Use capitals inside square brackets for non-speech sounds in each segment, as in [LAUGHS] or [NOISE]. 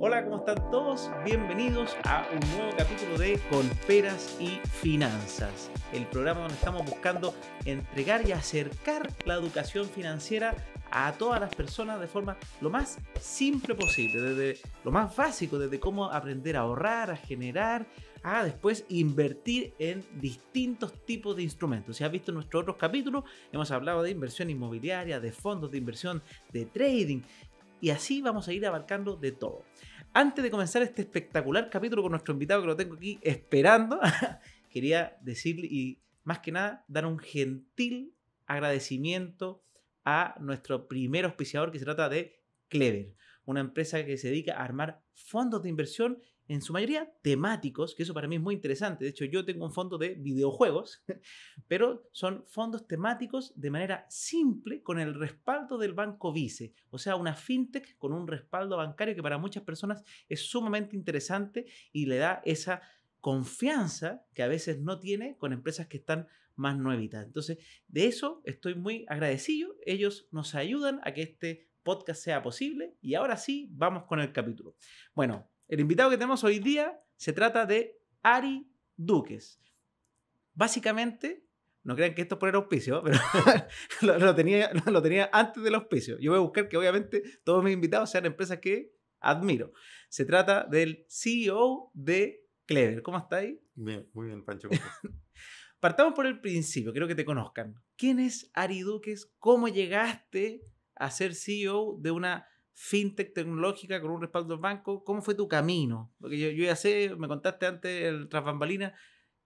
Hola, ¿cómo están todos? Bienvenidos a un nuevo capítulo de Colperas y Finanzas, el programa donde estamos buscando entregar y acercar la educación financiera a todas las personas de forma lo más simple posible, desde lo más básico, desde cómo aprender a ahorrar, a generar, a después invertir en distintos tipos de instrumentos. Si has visto nuestros otros capítulos, hemos hablado de inversión inmobiliaria, de fondos de inversión, de trading y así vamos a ir abarcando de todo. Antes de comenzar este espectacular capítulo con nuestro invitado que lo tengo aquí esperando, [LAUGHS] quería decirle y más que nada dar un gentil agradecimiento a nuestro primer auspiciador que se trata de Clever, una empresa que se dedica a armar fondos de inversión en su mayoría temáticos, que eso para mí es muy interesante. De hecho, yo tengo un fondo de videojuegos, [LAUGHS] pero son fondos temáticos de manera simple con el respaldo del banco Vice, o sea, una fintech con un respaldo bancario que para muchas personas es sumamente interesante y le da esa confianza que a veces no tiene con empresas que están más nuevitas. Entonces, de eso estoy muy agradecido. Ellos nos ayudan a que este podcast sea posible y ahora sí, vamos con el capítulo. Bueno, el invitado que tenemos hoy día se trata de Ari Duques. Básicamente, no crean que esto es por el auspicio, ¿eh? pero [LAUGHS] lo, tenía, [LAUGHS] lo tenía antes del auspicio. Yo voy a buscar que obviamente todos mis invitados sean empresas que admiro. Se trata del CEO de Clever. ¿Cómo estáis? Bien, muy bien, Pancho. [LAUGHS] Partamos por el principio, quiero que te conozcan. ¿Quién es Ari Duques? ¿Cómo llegaste a ser CEO de una fintech tecnológica con un respaldo del banco. ¿Cómo fue tu camino? Porque yo, yo ya sé, me contaste antes, el, tras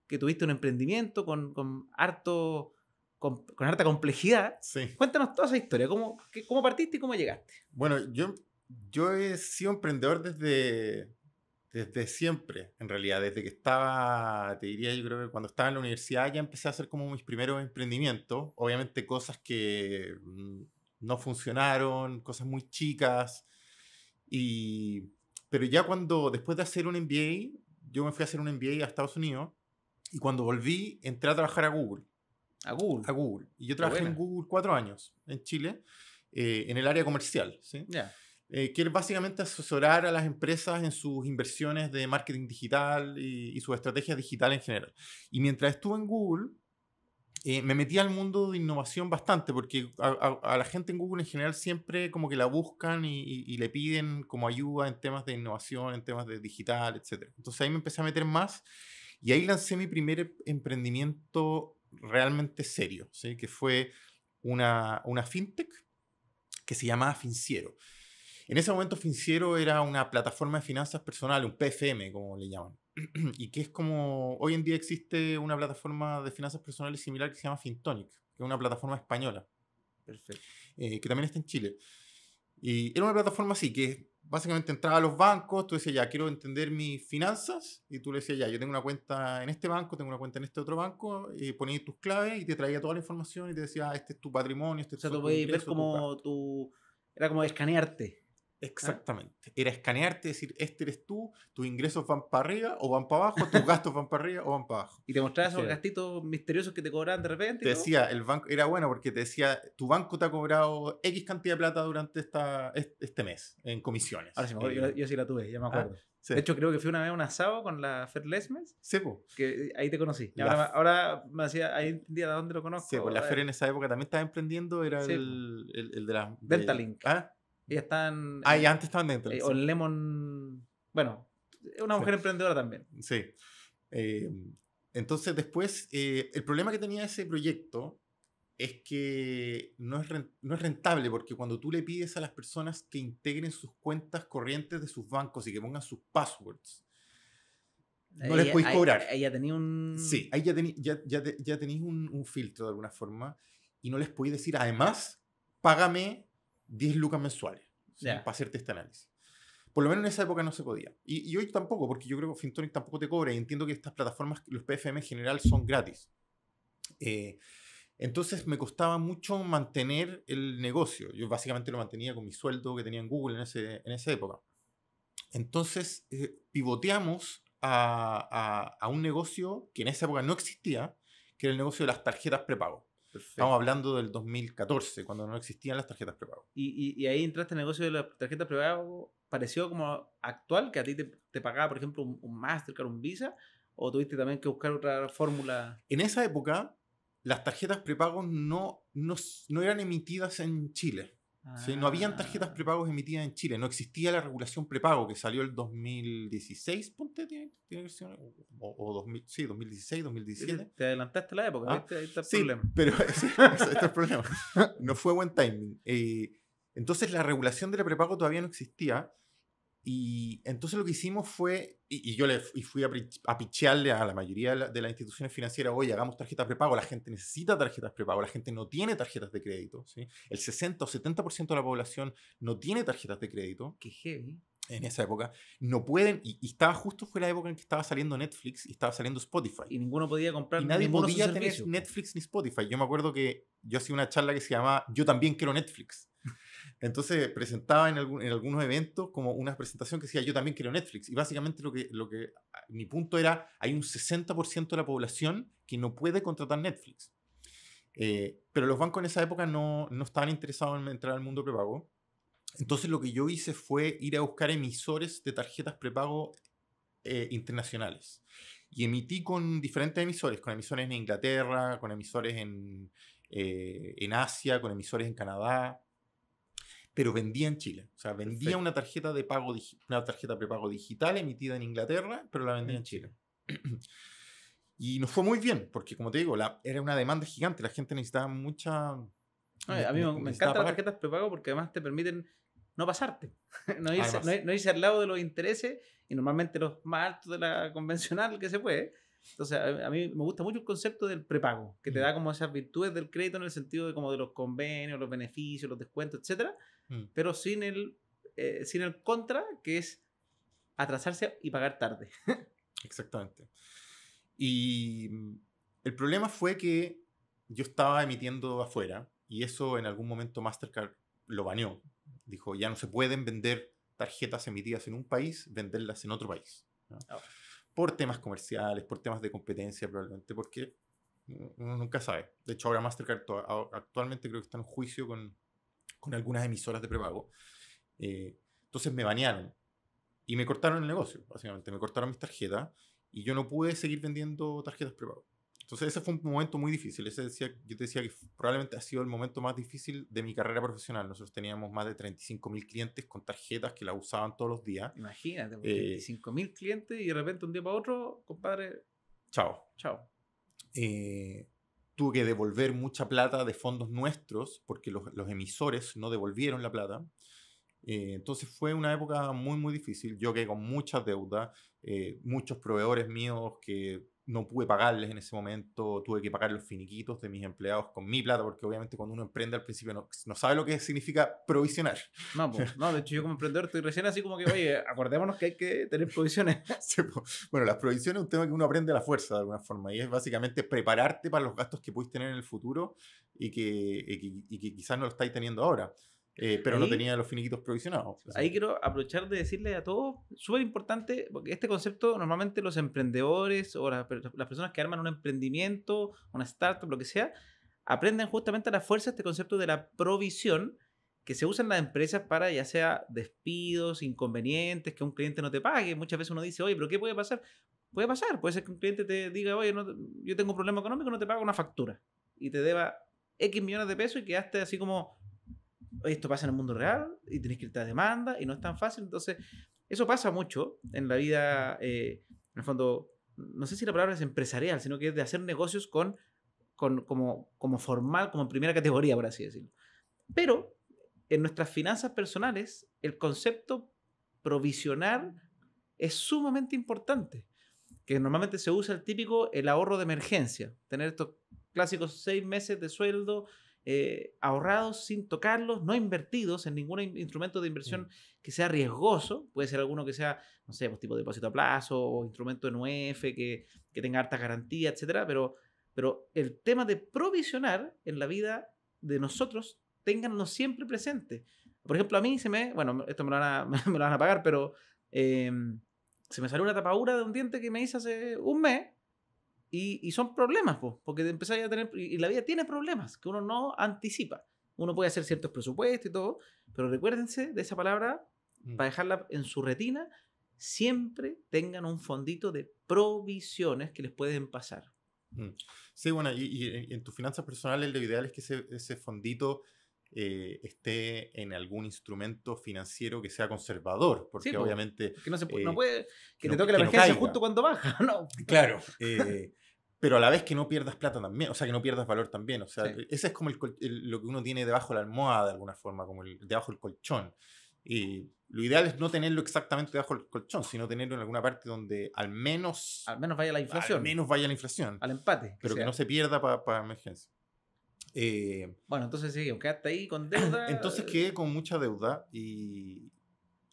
que tuviste un emprendimiento con, con harto... Con, harta complejidad. Cuéntanos toda esa historia, ¿cómo, cómo partiste y cómo llegaste? Bueno, yo, yo he sido emprendedor desde, desde siempre, en realidad, desde que estaba, te diría, yo creo que cuando estaba en la universidad ya empecé a hacer como mis primeros emprendimientos, obviamente cosas que no funcionaron, cosas muy chicas. Y, pero ya cuando, después de hacer un MBA, yo me fui a hacer un MBA a Estados Unidos y cuando volví entré a trabajar a Google. A Google. A Google. Y yo trabajé en Google cuatro años en Chile, eh, en el área comercial, ¿sí? Eh, que básicamente asesorar a las empresas en sus inversiones de marketing digital y, y sus estrategias digitales en general. Y mientras estuve en Google, eh, me metí al mundo de innovación bastante, porque a, la gente en Google en general siempre como que la buscan y, le piden como ayuda en temas de innovación, en temas de digital, etc. Entonces ahí me empecé a meter más y ahí lancé mi primer emprendimiento realmente serio, que fue una, una fintech que se llamaba Finciero. En ese momento Finciero era una plataforma de finanzas personales, un PFM como le llaman. [CLEARS THROAT] y que es como, hoy en día existe una plataforma de finanzas personales similar que se llama Fintonic, que es una plataforma española, eh, que también está en Chile. Y era una plataforma así, que básicamente entraba a los bancos, tú decías, ya, quiero entender mis finanzas, y tú le decías, ya, yo tengo una cuenta en este banco, tengo una cuenta en este otro banco, y ponías tus claves y te traía toda la información y te decía, ah, este es tu patrimonio, este es tu... O sea, tú podías ver como tu... Era como escanearte. ¿Ah? Exactamente. Era escanearte, decir, este eres tú, tus ingresos van para arriba o van para abajo, tus gastos van para arriba o van para abajo. Y te mostraba esos gastitos misteriosos que te cobraban de repente. Te decía, el banco era bueno porque te decía, tu banco te ha cobrado X cantidad de plata durante esta, este mes en comisiones. Ahora sí, me eh, yo, sí la tuve, ya me ah, acuerdo. De hecho, creo que fue una vez un asado con la Fer Lesmes. Sepo. Que eh, ahí te conocí. Ahora, me decía, ahí entendía de dónde lo conozco. Sí, pues la eh, Fer en esa época también estaba emprendiendo, era el, el, de la. Delta ah, y están. Ah, y eh, antes estaban dentro. Eh, o Lemon. Bueno, es una mujer emprendedora también. Sí. Eh, entonces, después, el problema que tenía ese proyecto es que no es, no es rentable, porque cuando tú le pides a las personas que integren sus cuentas corrientes de sus bancos y que pongan sus passwords, no les puedes cobrar. Ahí ya tenía un. Sí, ahí ya, ya, ya tenéis un, un, filtro de alguna forma y no les podéis decir, además, págame 10 lucas mensuales para hacerte este análisis. Por lo menos en esa época no se podía. Y, hoy tampoco, porque yo creo que Fintonic tampoco te cobra. Y entiendo que estas plataformas, los PFM en general, son gratis. Eh, entonces me costaba mucho mantener el negocio. Yo básicamente lo mantenía con mi sueldo que tenía en Google en, ese, en esa época. Entonces eh, pivoteamos a, a, un negocio que en esa época no existía, que era el negocio de las tarjetas prepago. Estamos hablando del 2014, cuando no existían las tarjetas prepago. Y, y, ahí entraste al negocio de las tarjetas prepago, ¿Pareció como actual, que a ti te, pagaba, por ejemplo, un, un, Mastercard, un Visa, o tuviste también que buscar otra fórmula. En esa época, las tarjetas prepago no, no eran emitidas en Chile. No habían ah. tarjetas prepagos emitidas en Chile, no existía la regulación prepago que salió el 2016, ponte, tiene, o, sí, 2016, 2017. Te adelantaste la época, ah, ahí está el sí, Pero [LAUGHS] este el problema. No fue buen timing. Eh, entonces la regulación de la prepago todavía no existía y entonces lo que hicimos fue, y, yo le fui a, a pichearle a la mayoría de, las instituciones financieras, oye, hagamos tarjetas prepago, la gente necesita tarjetas prepago, la gente no tiene tarjetas de crédito, ¿sí? El 60 o 70% de la población no tiene tarjetas de crédito. Qué heavy. En esa época, no pueden, y, estaba justo fue la época en que estaba saliendo Netflix y estaba saliendo Spotify. Y ninguno podía comprar. Y nadie podía tener Netflix ni Spotify. Yo me acuerdo que yo hacía una charla que se llamaba Yo también quiero Netflix. Entonces presentaba en, en, algunos eventos como una presentación que decía, yo también quiero Netflix. Y básicamente lo que, lo que ah, mi punto era, hay un 60% de la población que no puede contratar Netflix. Eh, pero los bancos en esa época no, no estaban interesados en entrar al mundo prepago. Entonces lo que yo hice fue ir a buscar emisores de tarjetas prepago eh, internacionales. Y emití con diferentes emisores, con emisores en Inglaterra, con emisores en, eh, en Asia, con emisores en Canadá pero vendía en Chile. O sea, vendía una tarjeta de pago, una tarjeta prepago digital emitida en Inglaterra, pero la vendía en mm. Chile. [CLEARS THROAT] y nos fue muy bien, porque como te digo, la, era una demanda gigante, la gente necesitaba mucha... a mí me, encantan las tarjetas prepago porque además te permiten no pasarte, [LAUGHS] no irse, al lado de los intereses y normalmente los más altos de la convencional que se puede entonces, a, mí me gusta mucho el concepto del prepago, que te mm. da como esas virtudes del crédito en el sentido de como de los convenios, los beneficios, los descuentos, etcétera, mm. pero sin el, eh, sin el contra, que es atrasarse y pagar tarde. [LAUGHS] Exactamente. Y mm, el problema fue que yo estaba emitiendo afuera y eso en algún momento Mastercard lo baneó. Dijo, ya no se pueden vender tarjetas emitidas en un país, venderlas en otro país por temas comerciales, por temas de competencia probablemente, porque uno nunca sabe. De hecho, ahora Mastercard actualmente creo que está en juicio con, algunas emisoras de prepago. Eh, entonces me banearon y me cortaron el negocio, básicamente. Me cortaron mis tarjetas y yo no pude seguir vendiendo tarjetas prepago. Entonces ese fue un momento muy difícil. Ese decía, yo te decía que probablemente ha sido el momento más difícil de mi carrera profesional. Nosotros teníamos más de 35 mil clientes con tarjetas que la usaban todos los días. Imagínate, 35 pues, eh, mil clientes y de repente un día para otro, compadre... Chao. Chao. Eh, tuve que devolver mucha plata de fondos nuestros porque los, emisores no devolvieron la plata. Eh, entonces fue una época muy, muy difícil. Yo quedé con muchas deudas, muchos proveedores míos que no pude pagarles en ese momento, tuve que pagar los finiquitos de mis empleados con mi plata, porque obviamente cuando uno emprende al principio no, sabe lo que significa provisionar. No, no, de hecho yo como emprendedor estoy recién así como que, oye, acordémonos que hay que tener provisiones. [LAUGHS] bueno, las provisiones es un tema que uno aprende a la fuerza de alguna forma, y es básicamente prepararte para los gastos que puedes tener en el futuro y que, y, que quizás no lo estáis teniendo ahora. Eh, pero no tenía los finiquitos provisionados. Ahí quiero aprovechar de decirle a todos, súper importante, porque este concepto normalmente los emprendedores o las, personas que arman un emprendimiento, una startup, lo que sea, aprenden justamente a la fuerza este concepto de la provisión que se usa en las empresas para ya sea despidos, inconvenientes, que un cliente no te pague. Muchas veces uno dice, oye, pero ¿qué puede pasar? Puede pasar, puede ser que un cliente te diga, oye, yo tengo un problema económico, no te pago una factura y te deba X millones de pesos y quedaste así como esto pasa en el mundo real y tenés que irte a demanda y no es tan fácil. Entonces, eso pasa mucho en la vida, eh, en el fondo, no sé si la palabra es empresarial, sino que es de hacer negocios con, con como, como formal, como primera categoría, por así decirlo. Pero en nuestras finanzas personales, el concepto provisional es sumamente importante, que normalmente se usa el típico el ahorro de emergencia, tener estos clásicos seis meses de sueldo eh, ahorrados sin tocarlos, no invertidos en ningún instrumento de inversión que sea riesgoso. Puede ser alguno que sea, no sé, pues, tipo depósito a plazo o instrumento de UF que, que tenga harta garantía, etcétera. Pero, pero el tema de provisionar en la vida de nosotros, ténganlo siempre presente. Por ejemplo, a mí se me, bueno, esto [LAUGHS] me lo van a, pagar, pero em, se me salió una tapadura de un diente que me hice hace un mes y, son problemas, porque empezáis a tener, y la vida tiene problemas que uno no anticipa. Uno puede hacer ciertos presupuestos y todo, pero recuérdense de esa palabra, mm. para dejarla en su retina, siempre tengan un fondito de provisiones que les pueden pasar. Mm. Sí, bueno, y, en tus finanzas personales lo ideal es que ese fondito eh, esté en algún instrumento financiero que sea conservador, porque obviamente... Que no, se, eh, puede, que, te toque la emergencia justo cuando baja, [LAUGHS] ¿no? Claro. [LAUGHS] Eh, pero a la vez que no pierdas plata también, o sea, que no pierdas valor también. O sea, e, ese es como lo que uno tiene debajo de la almohada de alguna forma, como el, debajo del colchón. Y lo ideal es no tenerlo exactamente debajo del colchón, sino tenerlo en alguna parte donde al menos... Al menos vaya la inflación. Al menos vaya la inflación. Al empate. pero que no se pierda para emergencia. Eh, bueno, entonces sí, quedaste ahí con [CLEARS THROAT] deuda. Entonces eh. quedé con mucha deuda y,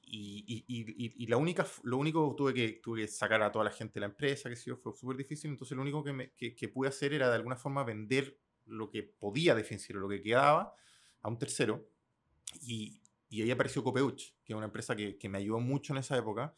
y, y, y, la única, lo único que tuve, que tuve que sacar a toda la gente de la empresa, que sí, fue súper difícil, entonces lo único que, que, que, pude hacer era de alguna forma vender lo que podía de financiero, lo que quedaba a un tercero. Y, ahí apareció Copeuch, que es una empresa que, que me ayudó mucho en esa época.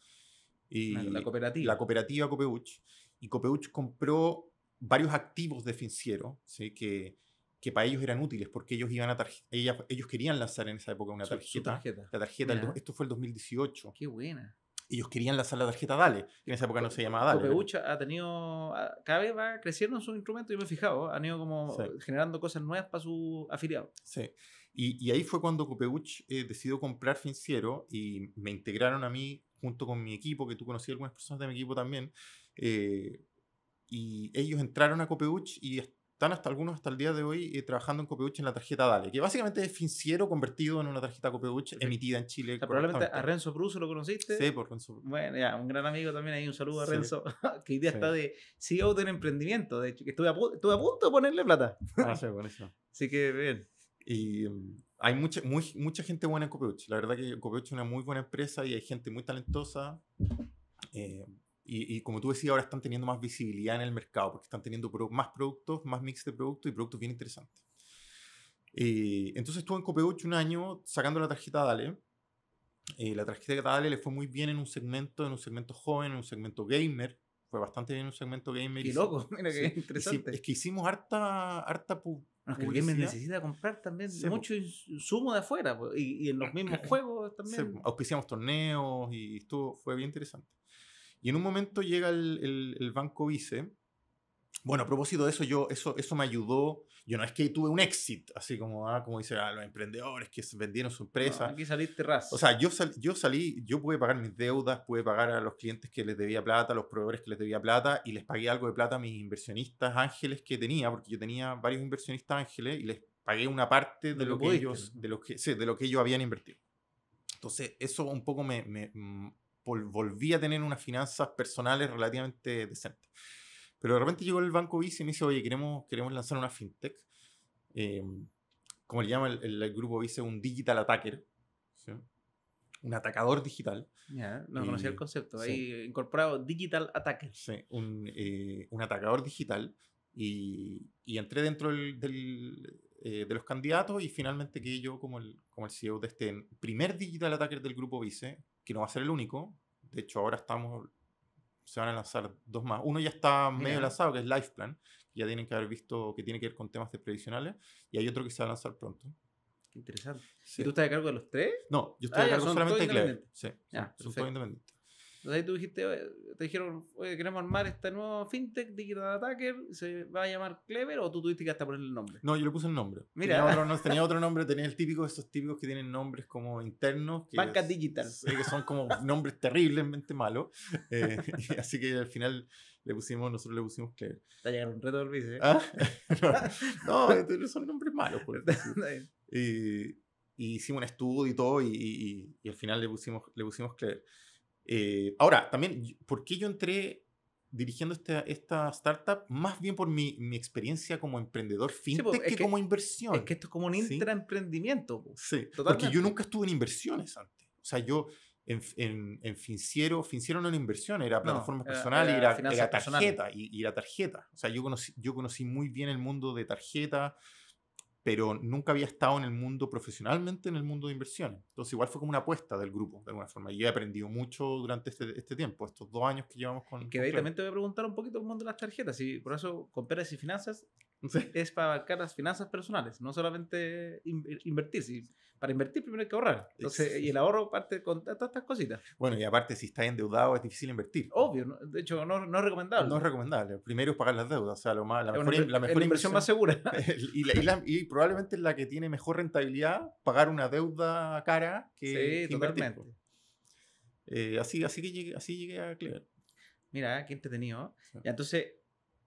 Y la cooperativa. La cooperativa Copeuch. Y Copeuch compró varios activos de financiero, ¿sí? que que para ellos eran útiles porque ellos iban a ellos querían lanzar en esa época una tarjeta, tarjeta. la tarjeta esto fue el 2018 qué buena ellos querían lanzar la tarjeta Dale, que en esa época no se llamaba Dale. Copeucha ha tenido, cada vez va creciendo en sus instrumento, yo me he fijado, han ido como generando cosas nuevas para su afiliado. Sí, y, ahí fue cuando Copeuch eh, decidió comprar Financiero y me integraron a mí junto con mi equipo, que tú conocí algunas personas de mi equipo también, eh, y ellos entraron a Copeuch y están hasta algunos hasta el día de hoy eh, trabajando en Copeuch en la tarjeta DALE, que básicamente es financiero convertido en una tarjeta Copeuch emitida en Chile. probablemente a Renzo Pruso lo conociste. Sí, por Renzo Bueno, ya, un gran amigo también ahí, un saludo a Renzo, [LAUGHS] que idea está de CEO de emprendimiento, de hecho, que estuve a, punto de ponerle plata. Ah, [LAUGHS] Así que bien. Y mm, hay mucha, muy, mucha gente buena en Copeuch. La verdad que Copeuch es una muy buena empresa y hay gente muy talentosa. Eh, y, y, como tú decías, ahora están teniendo más visibilidad en el mercado porque están teniendo más productos, más mix de productos y productos bien interesantes. Eh, entonces estuve en 8 un año sacando la tarjeta Dale. Eh, la tarjeta Dale le fue muy bien en un segmento, en un segmento joven, en un segmento gamer. Fue bastante bien en un segmento gamer. y loco, mira que interesante. es que hicimos harta, harta el gamer necesita comprar también mucho insumo de afuera y, y, en los mismos [CLEARS THROAT] juegos también. auspiciamos torneos y estuvo, fue bien interesante. Y en un momento llega el, el, Banco Vice. Bueno, a propósito de eso, yo, eso, eso me ayudó. Yo no es que tuve un éxito, así como, ah, como dicen ah, los emprendedores que vendieron su empresa. aquí saliste raso. O sea, yo, yo salí, yo pude pagar mis deudas, pude pagar a los clientes que les debía plata, a los proveedores que les debía plata, y les pagué algo de plata a mis inversionistas ángeles que tenía, porque yo tenía varios inversionistas ángeles y les pagué una parte de, lo, que ellos, de lo que, sí, de lo que ellos habían invertido. Entonces, eso un poco me, me, mm, volví a tener unas finanzas personales relativamente decentes. Pero de repente llegó el banco Vice y me dice, oye, queremos, queremos lanzar una fintech. Em, como le llama el, grupo Visa, un digital attacker. Un atacador digital. Ya, no conocía el concepto. Ahí incorporado digital attacker. Sí, un, eh, un atacador digital. Y, y entré dentro del, eh, de los candidatos y finalmente quedé yo como el, como el CEO de este primer digital attacker del grupo Vice, que no va a ser el único. De hecho, ahora estamos, se van a lanzar dos más. Uno ya está medio lanzado, que es Life Plan, ya tienen que haber visto que tiene que ver con temas de previsionales, y hay otro que se va a lanzar pronto. Qué interesante. ¿Y tú estás de cargo de los tres? No, yo estoy ah, de cargo solamente de Claire, Sí, ya, son todos independientes. Entonces ahí tú dijiste, te dijeron, queremos armar este nuevo fintech Digital Attacker, se va a llamar Clever, o tú tuviste que hasta ponerle el nombre. No, yo le puse el nombre. Mira. Tenía otro, no, tenía otro nombre, tenía el típico, esos típicos que tienen nombres como internos. bancas Banca Digital. que son como nombres terriblemente malos. Eh, [LAUGHS] así que al final le pusimos, nosotros le pusimos Clever. Te llegaron un reto del vice. ¿eh? ¿Ah? [LAUGHS] No, eh, son nombres malos. [LAUGHS] y, hicimos un estudio y todo, y, al final le pusimos, le pusimos Clever. Eh, ahora, también, ¿por qué yo entré dirigiendo esta, esta startup? Más bien por mi, mi experiencia como emprendedor fintech que, como inversión. Es que esto es como un intraemprendimiento. Sí, porque yo nunca estuve en inversiones antes. O sea, yo en, en, en Financiero, no era inversión, era plataforma personal era, y era, tarjeta. Y, tarjeta. O sea, yo conocí, yo conocí muy bien el mundo de tarjeta, pero nunca había estado en el mundo profesionalmente, en el mundo de inversiones. Entonces igual fue como una apuesta del grupo, de alguna forma. Y he aprendido mucho durante este, este tiempo, estos dos años que llevamos con... Que de también te voy a preguntar un poquito el mundo de las tarjetas, y por eso con Pérez y Finanzas es para abarcar las finanzas personales, no solamente eh, invertir. para invertir primero hay que ahorrar. y el ahorro parte con todas estas cositas. Bueno, y aparte, si estás endeudado es difícil invertir. Obvio, de hecho, no, es recomendable. No es recomendable. Primero es pagar las deudas. O sea, lo más, la, inversión, más segura. [LAUGHS] y, probablemente la que tiene mejor rentabilidad pagar una deuda cara que, invertir. Pues. Eh, así, así, que así llegué a Clever. Mira, qué entretenido. entonces,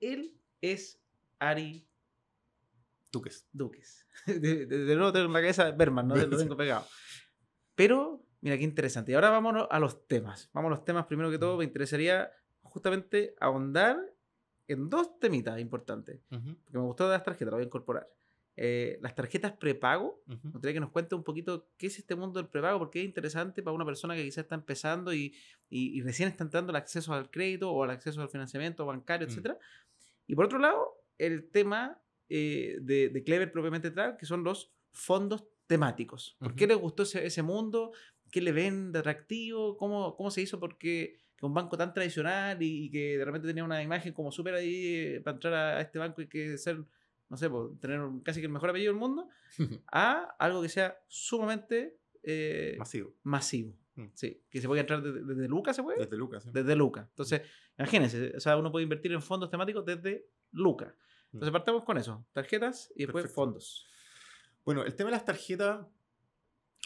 él es Ari Duques. Duques. [LAUGHS] De, nuevo tengo en la cabeza Berman, no lo [LAUGHS] tengo pegado. Pero, mira qué interesante. Y ahora vámonos a los temas. Vamos a los temas. Primero que todo, me interesaría justamente ahondar en dos temitas importantes. Porque me gustó de las tarjetas, lo voy a incorporar. Eh, las tarjetas prepago. Me gustaría que nos cuente un poquito qué es este mundo del prepago, porque es interesante para una persona que quizás está empezando y, y, recién está entrando el acceso al crédito o al acceso al financiamiento bancario, mm. etc. Y por otro lado, el tema eh, de, Clever propiamente tal, que son los fondos temáticos. ¿Por qué les gustó ese, mundo? ¿Qué le ven de atractivo? ¿Cómo, cómo se hizo? Porque un banco tan tradicional y, que de repente tenía una imagen como súper ahí eh, para entrar a, este banco y que ser, no sé, pues, tener casi que el mejor apellido del mundo, [LAUGHS] a algo que sea sumamente eh, masivo. Masivo. Mm. Sí, que se puede entrar desde, Luca Lucas, ¿se puede? Desde Lucas. Desde Luca Entonces, imagínense, o sea, uno puede invertir en fondos temáticos desde lucas. Entonces mm. partamos con eso, tarjetas y después fondos. Bueno, el tema de las tarjetas,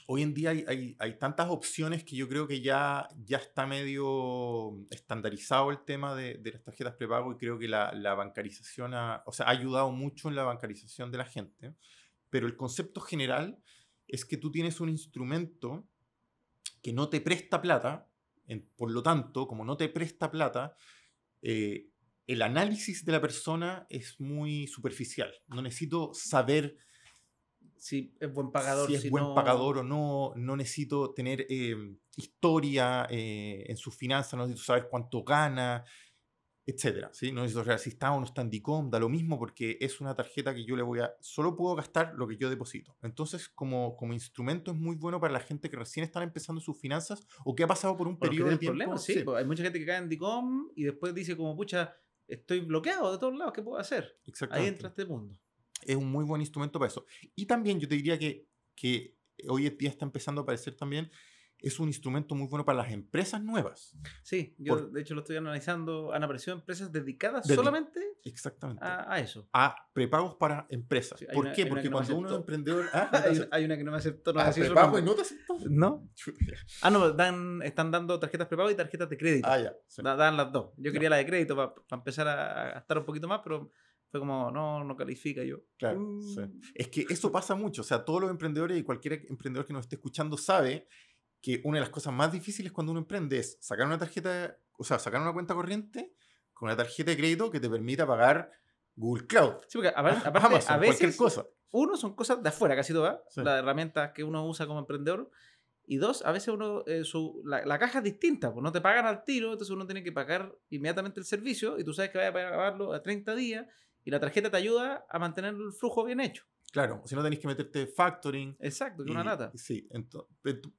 hoy en día hay, tantas opciones que yo creo que ya, ya está medio estandarizado el tema de, las tarjetas prepago y creo que la, bancarización ha, o sea, ha ayudado mucho en la bancarización de la gente. Pero el concepto general es que tú tienes un instrumento que no te presta plata, por lo tanto, como no te presta plata, eh, el análisis de la persona es muy superficial. No necesito saber si es buen pagador, buen pagador o no. No necesito tener em, historia eh, en sus finanzas, no necesito saber cuánto gana, etc. No necesito saber si está o no está en DICOM, da lo mismo porque es una tarjeta que yo le voy a... Solo puedo gastar lo que yo deposito. Entonces, como, como instrumento es muy bueno para la gente que recién está empezando sus finanzas o que ha pasado por un periodo de tiempo. sí, pues, hay mucha gente que cae en DICOM y después dice como, pucha estoy bloqueado de todos lados, ¿qué puedo hacer? Ahí entra este mundo. Es un muy buen instrumento para eso. Y también yo te diría que, que hoy en día está empezando a aparecer también es un instrumento muy bueno para las empresas nuevas. Sí, yo de hecho lo estoy analizando. Han aparecido empresas dedicadas solamente exactamente, a, eso. A prepagos para empresas. ¿Por qué? Porque cuando uno es emprendedor... [LAUGHS] ¿ah? hay, una, que no me aceptó. No ah, prepago no te aceptó? [LAUGHS] No. [LAUGHS] ah, no, pues dan, están dando tarjetas prepago y tarjetas de crédito. Ah, ya. dan las dos. Yo quería la de crédito para, empezar a gastar un poquito más, pero fue como, no, no califica yo. Claro, mm. Es que eso pasa mucho. O sea, todos los emprendedores y cualquier emprendedor que nos esté escuchando sabe que una de las cosas más difíciles cuando uno emprende es sacar una tarjeta, o sea, sacar una cuenta corriente con una tarjeta de crédito que te permita pagar Google Cloud. Sí, [LAUGHS] a veces Uno son cosas de afuera, casi todas, ¿ah? las herramientas que uno usa como emprendedor. Y dos, a veces uno, eh, su, la, caja es distinta, pues no te pagan al tiro, entonces uno tiene que pagar inmediatamente el servicio y tú sabes que vas a pagarlo a 30 días y la tarjeta te ayuda a mantener el flujo bien hecho. Claro, si no tenéis que meterte factoring. Exacto, que una lata. Sí,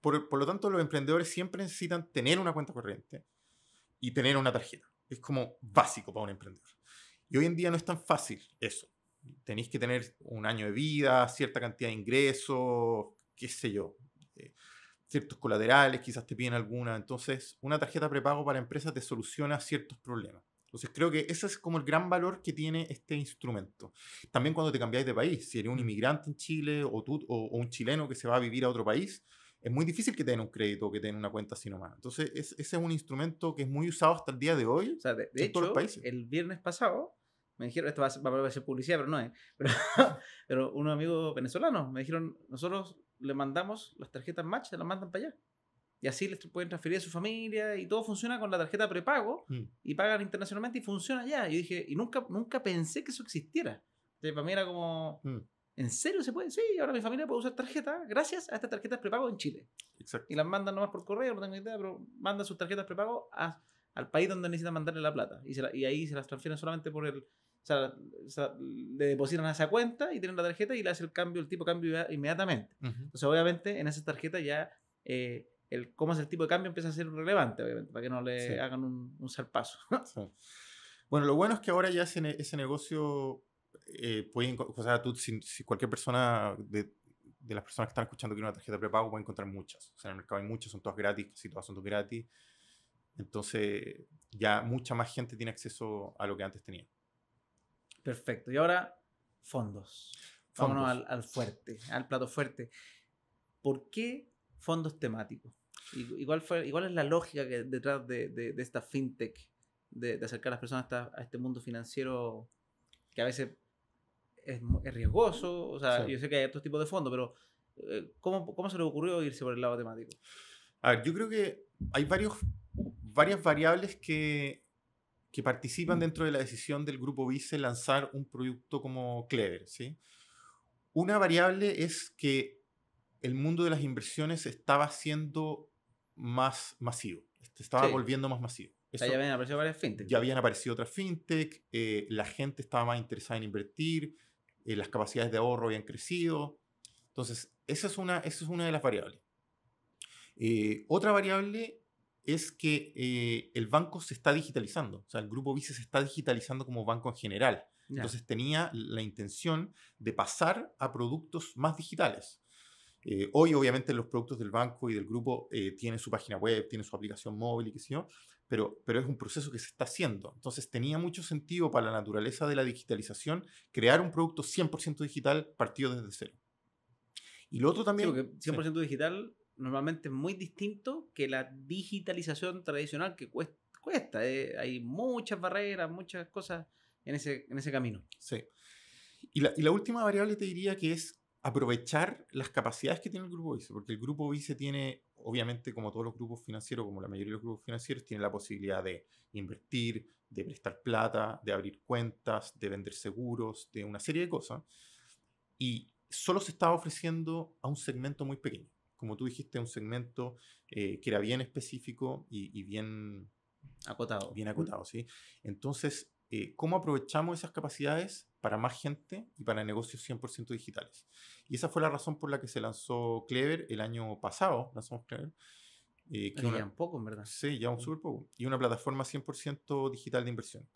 por, lo tanto los emprendedores siempre necesitan tener una cuenta corriente y tener una tarjeta. Es como básico para un emprendedor. Y hoy en día no es tan fácil eso. Tenéis que tener un año de vida, cierta cantidad de ingresos, qué sé yo, eh, ciertos colaterales, quizás te piden alguna. Entonces, una tarjeta prepago para empresas te soluciona ciertos problemas. Entonces creo que ese es como el gran valor que tiene este instrumento. También cuando te cambiáis de país, si eres un mm. inmigrante en Chile o, tú, o, un chileno que se va a vivir a otro país, es muy difícil que te den un crédito o que te den una cuenta así nomás. Entonces ese es un instrumento que es muy usado hasta el día de hoy o sea, de, en hecho, todos los países. El viernes pasado me dijeron, esto va a, ser, publicidad, pero no es, [LAUGHS] pero, unos amigos venezolanos me dijeron, nosotros le mandamos las tarjetas match, se las mandan para allá. Y así les pueden transferir a su familia y todo funciona con la tarjeta prepago mm. y pagan internacionalmente y funciona ya. Yo dije, y nunca, nunca pensé que eso existiera. Entonces, para mí era como, mm. ¿en serio se puede? Sí, ahora mi familia puede usar tarjeta gracias a estas tarjetas prepago en Chile. Y las mandan nomás por correo, no tengo idea, pero mandan sus tarjetas prepago al país donde necesitan mandarle la plata. Y, ahí se las transfieren solamente por el, o sea, le depositan a esa cuenta y tienen la tarjeta y le hace el cambio, el tipo cambio inmediatamente. O sea, obviamente, en esa tarjeta ya eh, cómo es el tipo de cambio empieza a ser relevante, obviamente, para que no le hagan un, un [LAUGHS] Bueno, lo bueno es que ahora ya ese, negocio eh, puede, o sea, tú, si, cualquier persona de, las personas que están escuchando que tiene una tarjeta prepago puede encontrar muchas. O sea, en el mercado hay muchas, son todas gratis, casi todas son todas gratis. Entonces, ya mucha más gente tiene acceso a lo que antes tenía. Perfecto. Y ahora, fondos. Vámonos al fuerte, al plato fuerte. ¿Por qué fondos temáticos? Igual, fue, igual es la lógica que detrás de, de, esta fintech, de, acercar a las personas a, este mundo financiero que a veces es, riesgoso. O sea, yo sé que hay otros tipos de fondos, pero eh, ¿cómo, ¿cómo, se le ocurrió irse por el lado temático? A ver, yo creo que hay varios, varias variables que, que participan dentro de la decisión del grupo Vice lanzar un producto como Clever. ¿sí? Una variable es que el mundo de las inversiones estaba siendo más masivo. Este, estaba volviendo más masivo. ya habían aparecido varias fintech. Ya habían aparecido otras fintech, eh, la gente estaba más interesada en invertir, eh, las capacidades de ahorro habían crecido. Entonces, esa es una, esa es una de las variables. Eh, otra variable es que el banco se está digitalizando, o sea, el grupo Vice se está digitalizando como banco en general. Entonces tenía la intención de pasar a productos más digitales. Eh, hoy, obviamente, los productos del banco y del grupo eh, tienen su página web, tienen su aplicación móvil y qué sé pero, pero es un proceso que se está haciendo. Entonces, tenía mucho sentido para la naturaleza de la digitalización crear un producto 100% digital partido desde cero. Y lo otro también... 100% digital normalmente es muy distinto que la digitalización tradicional que cuesta. Eh, hay muchas barreras, muchas cosas en ese, en ese camino. Sí. y la última variable te diría que es aprovechar las capacidades que tiene el Grupo Vice, porque el Grupo Vice tiene, obviamente, como todos los grupos financieros, como la mayoría de los grupos financieros, tiene la posibilidad de invertir, de prestar plata, de abrir cuentas, de vender seguros, de una serie de cosas. Y solo se estaba ofreciendo a un segmento muy pequeño. Como tú dijiste, un segmento eh, que era bien específico y, bien... Acotado. Bien acotado, ¿sí? Entonces, eh, ¿cómo aprovechamos esas capacidades? para más gente y para negocios 100% digitales. Y esa fue la razón por la que se lanzó Clever el año pasado, lanzamos Clever. Eh, que un poco, en verdad. Sí, ya un súper poco. Y una plataforma 100% digital de inversión.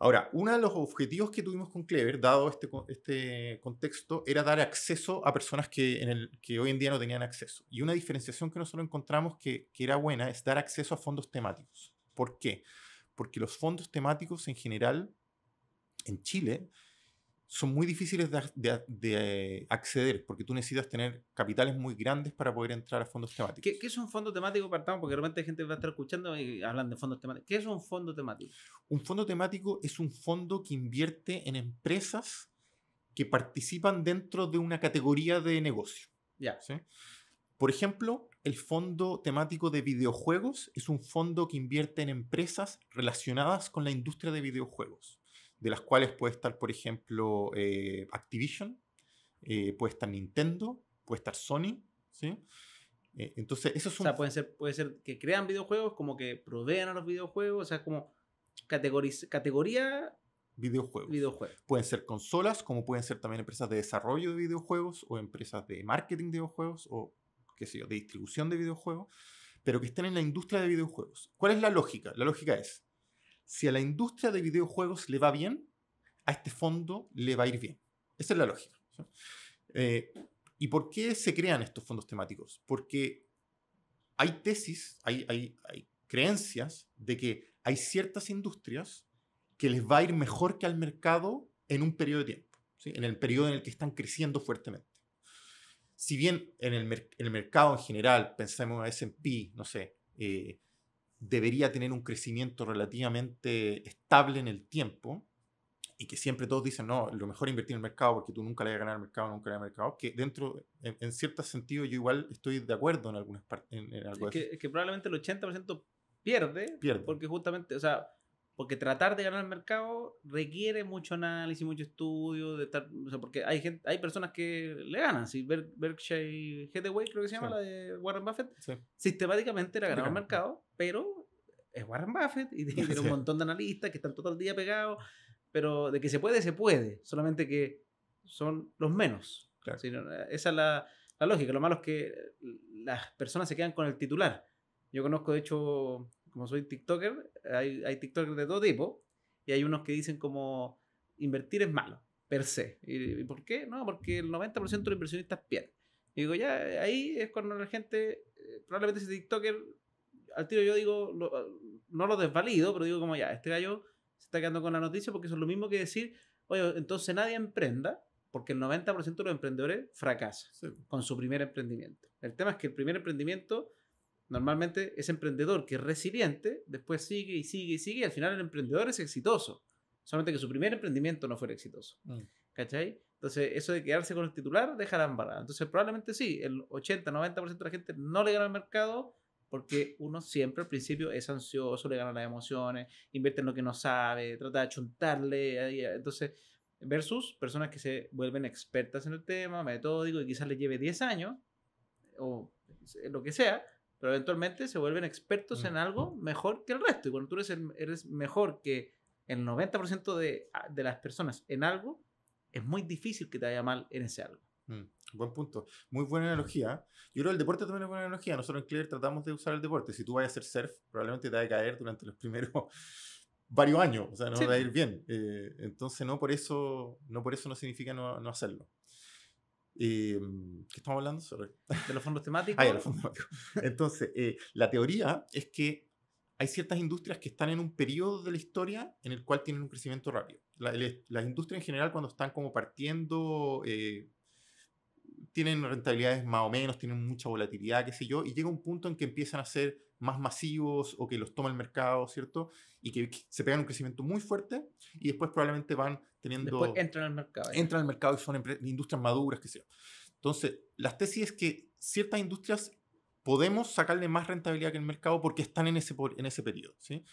Ahora, uno de los objetivos que tuvimos con Clever, dado este, este contexto, era dar acceso a personas que, en el, que hoy en día no tenían acceso. Y una diferenciación que nosotros encontramos que, que era buena es dar acceso a fondos temáticos. ¿Por qué? Porque los fondos temáticos en general en Chile son muy difíciles de, eh, acceder porque tú necesitas tener capitales muy grandes para poder entrar a fondos temáticos. ¿Qué, es un fondo temático? Partamos porque realmente gente va a estar escuchando y hablan de fondos temáticos. ¿Qué es un fondo temático? Un fondo temático es un fondo que invierte en empresas que participan dentro de una categoría de negocio. Ya. ¿sí? Por ejemplo, el fondo temático de videojuegos es un fondo que invierte en empresas relacionadas con la industria de videojuegos de las cuales puede estar, por ejemplo, eh, Activision, eh, puede estar Nintendo, puede estar Sony, ¿sí? Eh, entonces, eso es un... O sea, pueden ser, puede ser que crean videojuegos, como que provean a los videojuegos, o sea, como categoría... Videojuegos. videojuegos. Pueden ser consolas, como pueden ser también empresas de desarrollo de videojuegos o empresas de marketing de videojuegos o, qué sé yo, de distribución de videojuegos, pero que estén en la industria de videojuegos. ¿Cuál es la lógica? La lógica es, si a la industria de videojuegos le va bien, a este fondo le va a ir bien. Esa es la lógica. Eh, ¿Y por qué se crean estos fondos temáticos? Porque hay tesis, hay, creencias de que hay ciertas industrias que les va a ir mejor que al mercado en un periodo de tiempo, en el periodo en el que están creciendo fuertemente. Si bien en el, mercado en general, pensemos en SP, no sé, eh, debería tener un crecimiento relativamente estable en el tiempo y que siempre todos dicen, no, lo mejor es invertir en el mercado porque tú nunca le vas a ganar al mercado, nunca le vas a mercado, que dentro, en, cierto sentido, yo igual estoy de acuerdo en algunas partes. algo es, que, es que probablemente el 80% pierde, pierde, porque justamente, o sea, porque tratar de ganar el mercado requiere mucho análisis, mucho estudio, de estar, porque hay gente, hay personas que le ganan. Si Berkshire Hathaway, creo que se llama, la de Warren Buffett, sistemáticamente era ganar el mercado, pero es Warren Buffett y [LAUGHS] tiene un montón de analistas que están todo el día pegados, pero de que se puede, se puede, solamente que son los menos. Claro. esa es la, la lógica. Lo malo es que las personas se quedan con el titular. Yo conozco, de hecho, como soy TikToker, hay, hay TikTokers de todo tipo y hay unos que dicen como invertir es malo, per se. ¿Y, por qué? No, porque el 90% de los inversionistas pierden. Y digo, ya, ahí es cuando la gente, eh, probablemente ese TikToker, al tiro yo digo, no lo desvalido, pero digo como ya, este gallo se está quedando con la noticia porque eso es lo mismo que decir, oye, entonces nadie emprenda, porque el 90% de los emprendedores fracasa con su primer emprendimiento. El tema es que el primer emprendimiento normalmente ese emprendedor que es resiliente, después sigue y sigue y sigue, y al final el emprendedor es exitoso. Solamente que su primer emprendimiento no fuera exitoso. Mm. ¿Cachai? Entonces, eso de quedarse con el titular deja la Entonces, probablemente sí, el 80-90% de la gente no le gana al mercado porque uno siempre al principio es ansioso, le gana las emociones, invierte en lo que no sabe, trata de achuntarle. Entonces, versus personas que se vuelven expertas en el tema, metódico, y quizás le lleve 10 años o lo que sea, pero eventualmente se vuelven expertos en algo mejor que el resto. Y cuando tú eres, eres mejor que el 90% de, ah, de, las personas en algo, es muy difícil que te vaya mal en ese algo. Mm, buen punto. Muy buena analogía. Yo creo que el deporte también es buena analogía. Nosotros en Clear tratamos de usar el deporte. Si tú vas a hacer surf, probablemente te va a caer durante los primeros [LAUGHS] varios años. O sea, no va a ir bien. Eh, entonces, no por eso no, por eso no significa no hacerlo. Mm, ¿Qué estamos hablando? sobre? [LAUGHS] De los fondos temáticos. Entonces, eh, la teoría es que hay ciertas industrias que están en un periodo de la historia en el cual tienen un crecimiento rápido. las industrias en general cuando están como partiendo eh, tienen rentabilidades más o menos, tienen mucha volatilidad, qué sé yo, y llega un punto en que empiezan a ser más masivos o que los toma el mercado, ¿cierto? Y que se pegan un crecimiento muy fuerte y después probablemente van teniendo... Después entran al mercado. Entran al mercado y son industrias maduras, que sea. Entonces, las tesis es que ciertas industrias podemos sacarle más rentabilidad que el mercado porque están en ese, en ese periodo, ¿sí?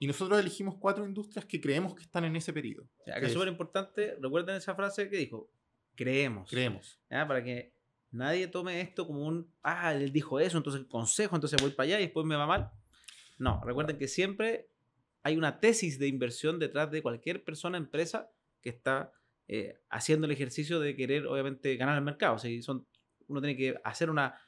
Y nosotros elegimos cuatro industrias que creemos que están en ese periodo. O sea, que es súper importante, recuerden esa frase que dijo, creemos. Creemos. ¿ya? Para que Nadie tome esto como un, ah, él dijo eso, entonces el consejo, entonces voy para allá y después me va mal. No, recuerden que siempre hay una tesis de inversión detrás de cualquier persona, empresa que está eh, haciendo el ejercicio de querer, obviamente, ganar el mercado. si son, uno tiene que hacer una,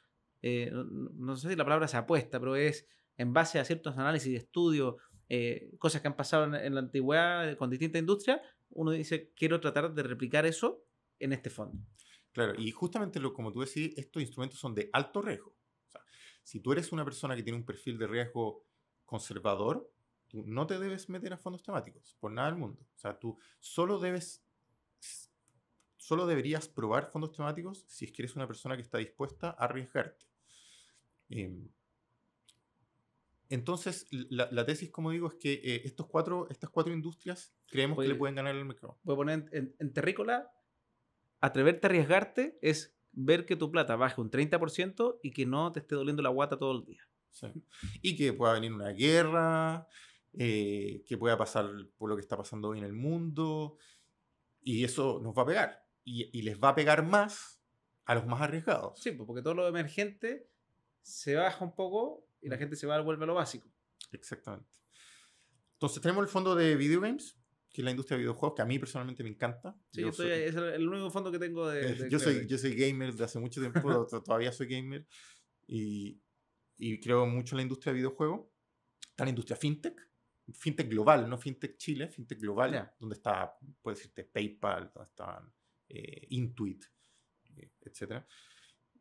eh, no sé si la palabra se apuesta, pero es en base a ciertos análisis de estudio, eh, cosas que han pasado en la antigüedad con distintas industrias, uno dice, quiero tratar de replicar eso en este fondo. Claro, y justamente lo, como tú decís, estos instrumentos son de alto riesgo. O sea, si tú eres una persona que tiene un perfil de riesgo conservador, tú no te debes meter a fondos temáticos, por nada del mundo. O sea, tú solo debes, solo deberías probar fondos temáticos si es que eres una persona que está dispuesta a arriesgarte. Em, entonces, la, tesis, como digo, es que eh, estos cuatro, estas cuatro industrias creemos que le pueden ganar el mercado. Voy a poner en terrícola atreverte a arriesgarte es ver que tu plata baje un 30% y que no te esté doliendo la guata todo el día. Sí. Y que pueda venir una guerra, eh, que pueda pasar por lo que está pasando hoy en el mundo, y eso nos va a pegar. Y, les va a pegar más a los más arriesgados. Sí, pues, porque todo lo emergente se baja un poco y la mm. gente se va, vuelve a lo básico. Exactamente. Entonces tenemos el fondo de video games, que es la industria de videojuegos, que a mí personalmente me encanta. Sí, yo es el, único fondo que tengo de... [LAUGHS] yo, soy, yo soy gamer de hace mucho tiempo, [LAUGHS] todavía soy gamer, y, y, creo mucho en la industria de videojuegos. Está la industria fintech, fintech global, no fintech Chile, fintech global, donde está, puedes decirte, PayPal, donde están eh, Intuit, eh, etc.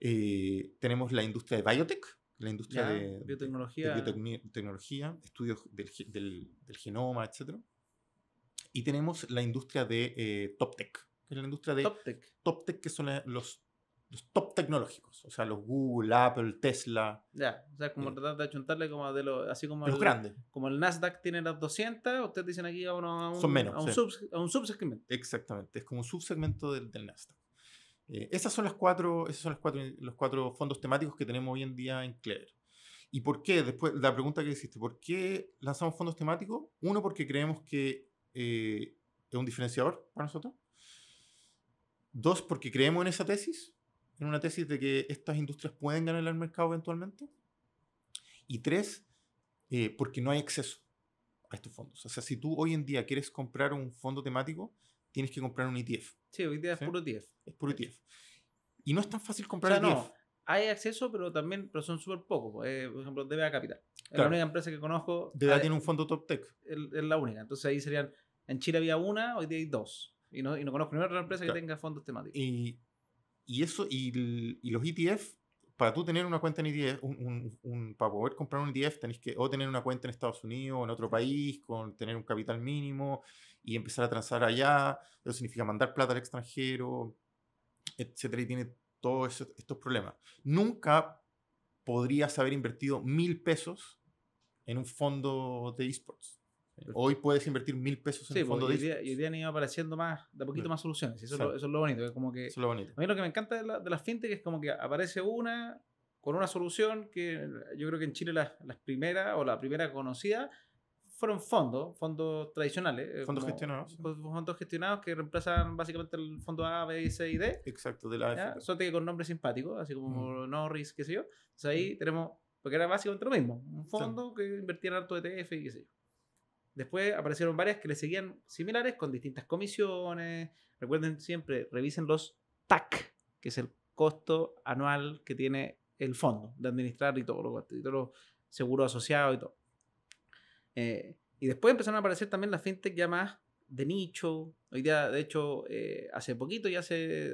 Eh, tenemos la industria de biotech, la industria de, biotecnología. tecnología estudios del, del, del genoma, etcétera y tenemos la industria de eh, top tech, que es la industria de top tech, que son los, top tecnológicos, o sea, los Google, Apple, Tesla. Ya, o sea, como eh. tratar de achuntarle como de los, así como... los grandes. Como el Nasdaq tiene las 200, ustedes dicen aquí a, uno, a un, son menos, a un, sub, subsegmento. Exactamente, es como un subsegmento del, del Nasdaq. Eh, esas son las cuatro, esos son las cuatro, los cuatro fondos temáticos que tenemos hoy en día en Clever. ¿Y por qué? Después, la pregunta que hiciste, ¿por qué lanzamos fondos temáticos? Uno, porque creemos que eh, es un diferenciador para nosotros. Dos, porque creemos en esa tesis, en una tesis de que estas industrias pueden ganar el mercado eventualmente. Y tres, eh, porque no hay acceso a estos fondos. O sea, si tú hoy en día quieres comprar un fondo temático, tienes que comprar un ETF. Sí, hoy día es puro ETF. Es puro ETF. Y no es tan fácil comprar o ETF. E no hay acceso, pero también pero son súper pocos. Eh, por ejemplo, DBA Capital. Es la única empresa que conozco. DBA ah, tiene un fondo Top Tech. Es la única. Entonces ahí serían en Chile había una, hoy día hay dos. Y no, y no conozco ninguna otra empresa que tenga fondos temáticos. Y, y eso, y, los ETF, para tú tener una cuenta en ETF, un, para poder comprar un ETF, tenés que o tener una cuenta en Estados Unidos o en otro país, con tener un capital mínimo y empezar a transar allá. Eso significa mandar plata al extranjero, etcétera, y tiene todos estos problemas. Nunca podrías haber invertido mil pesos en un fondo de esports. Hoy puedes invertir mil pesos en un fondo de Y hoy día han ido apareciendo más, de poquito más soluciones. Eso, es lo, bonito. como que, A mí lo que me encanta de, la, las fintech es como que aparece una con una solución que yo creo que en Chile las, las primeras o la primera conocida fueron fondos, fondos tradicionales. Eh, fondos gestionados. Fondos gestionados que reemplazan básicamente el fondo A, B, C y D. Exacto, de la solo que con nombres simpáticos, así como mm. Norris, qué sé yo. Entonces ahí mm. tenemos, porque era básicamente lo mismo, un fondo que invertía en harto ETF y qué sé yo. Después aparecieron varias que le seguían similares con distintas comisiones. Recuerden siempre, revisen los TAC, que es el costo anual que tiene el fondo de administrar y todo lo seguro asociado y todo. Eh, y después empezaron a aparecer también las fintech ya más de nicho. Hoy día, de hecho, eh, hace poquito, y hace,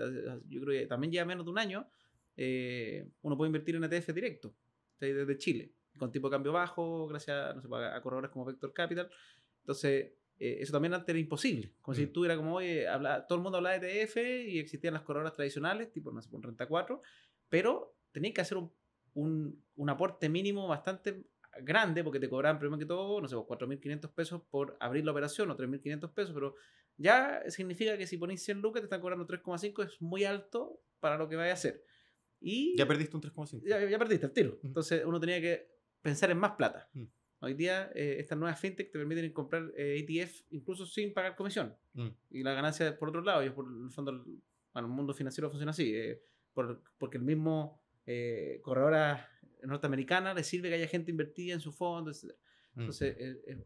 yo creo que también ya menos de un año, eh, uno puede invertir en ETF directo, desde Chile con tipo de cambio bajo, gracias a pues, corredores como Vector Capital. Entonces, eh, eso también antes era imposible. Como si mm. tú era como, oye, habla, todo el mundo hablaba de ETF y existían las corredoras tradicionales, tipo, no sé, pues, un renta 4, pero tenías que hacer un, un, un, aporte mínimo bastante grande porque te cobraban primero que todo, no sé, 4.500 pues, pesos por abrir la operación o 3.500 pesos, pero ya significa que si pones 100 lucas te están cobrando 3,5, es muy alto para lo que vaya a hacer. Y ya perdiste un 3,5. Ya, ya, perdiste el tiro. Entonces uno tenía que pensar en más plata. Mm. Hoy día eh, estas nuevas fintech te permiten comprar ETF eh, e incluso sin pagar comisión. Mm. Y la ganancia por otro lado, es por el fondo, bueno, el mundo financiero funciona así, eh, por, porque el mismo corredora norteamericana le sirve que haya gente invertida en su fondo, etc. Mm. Entonces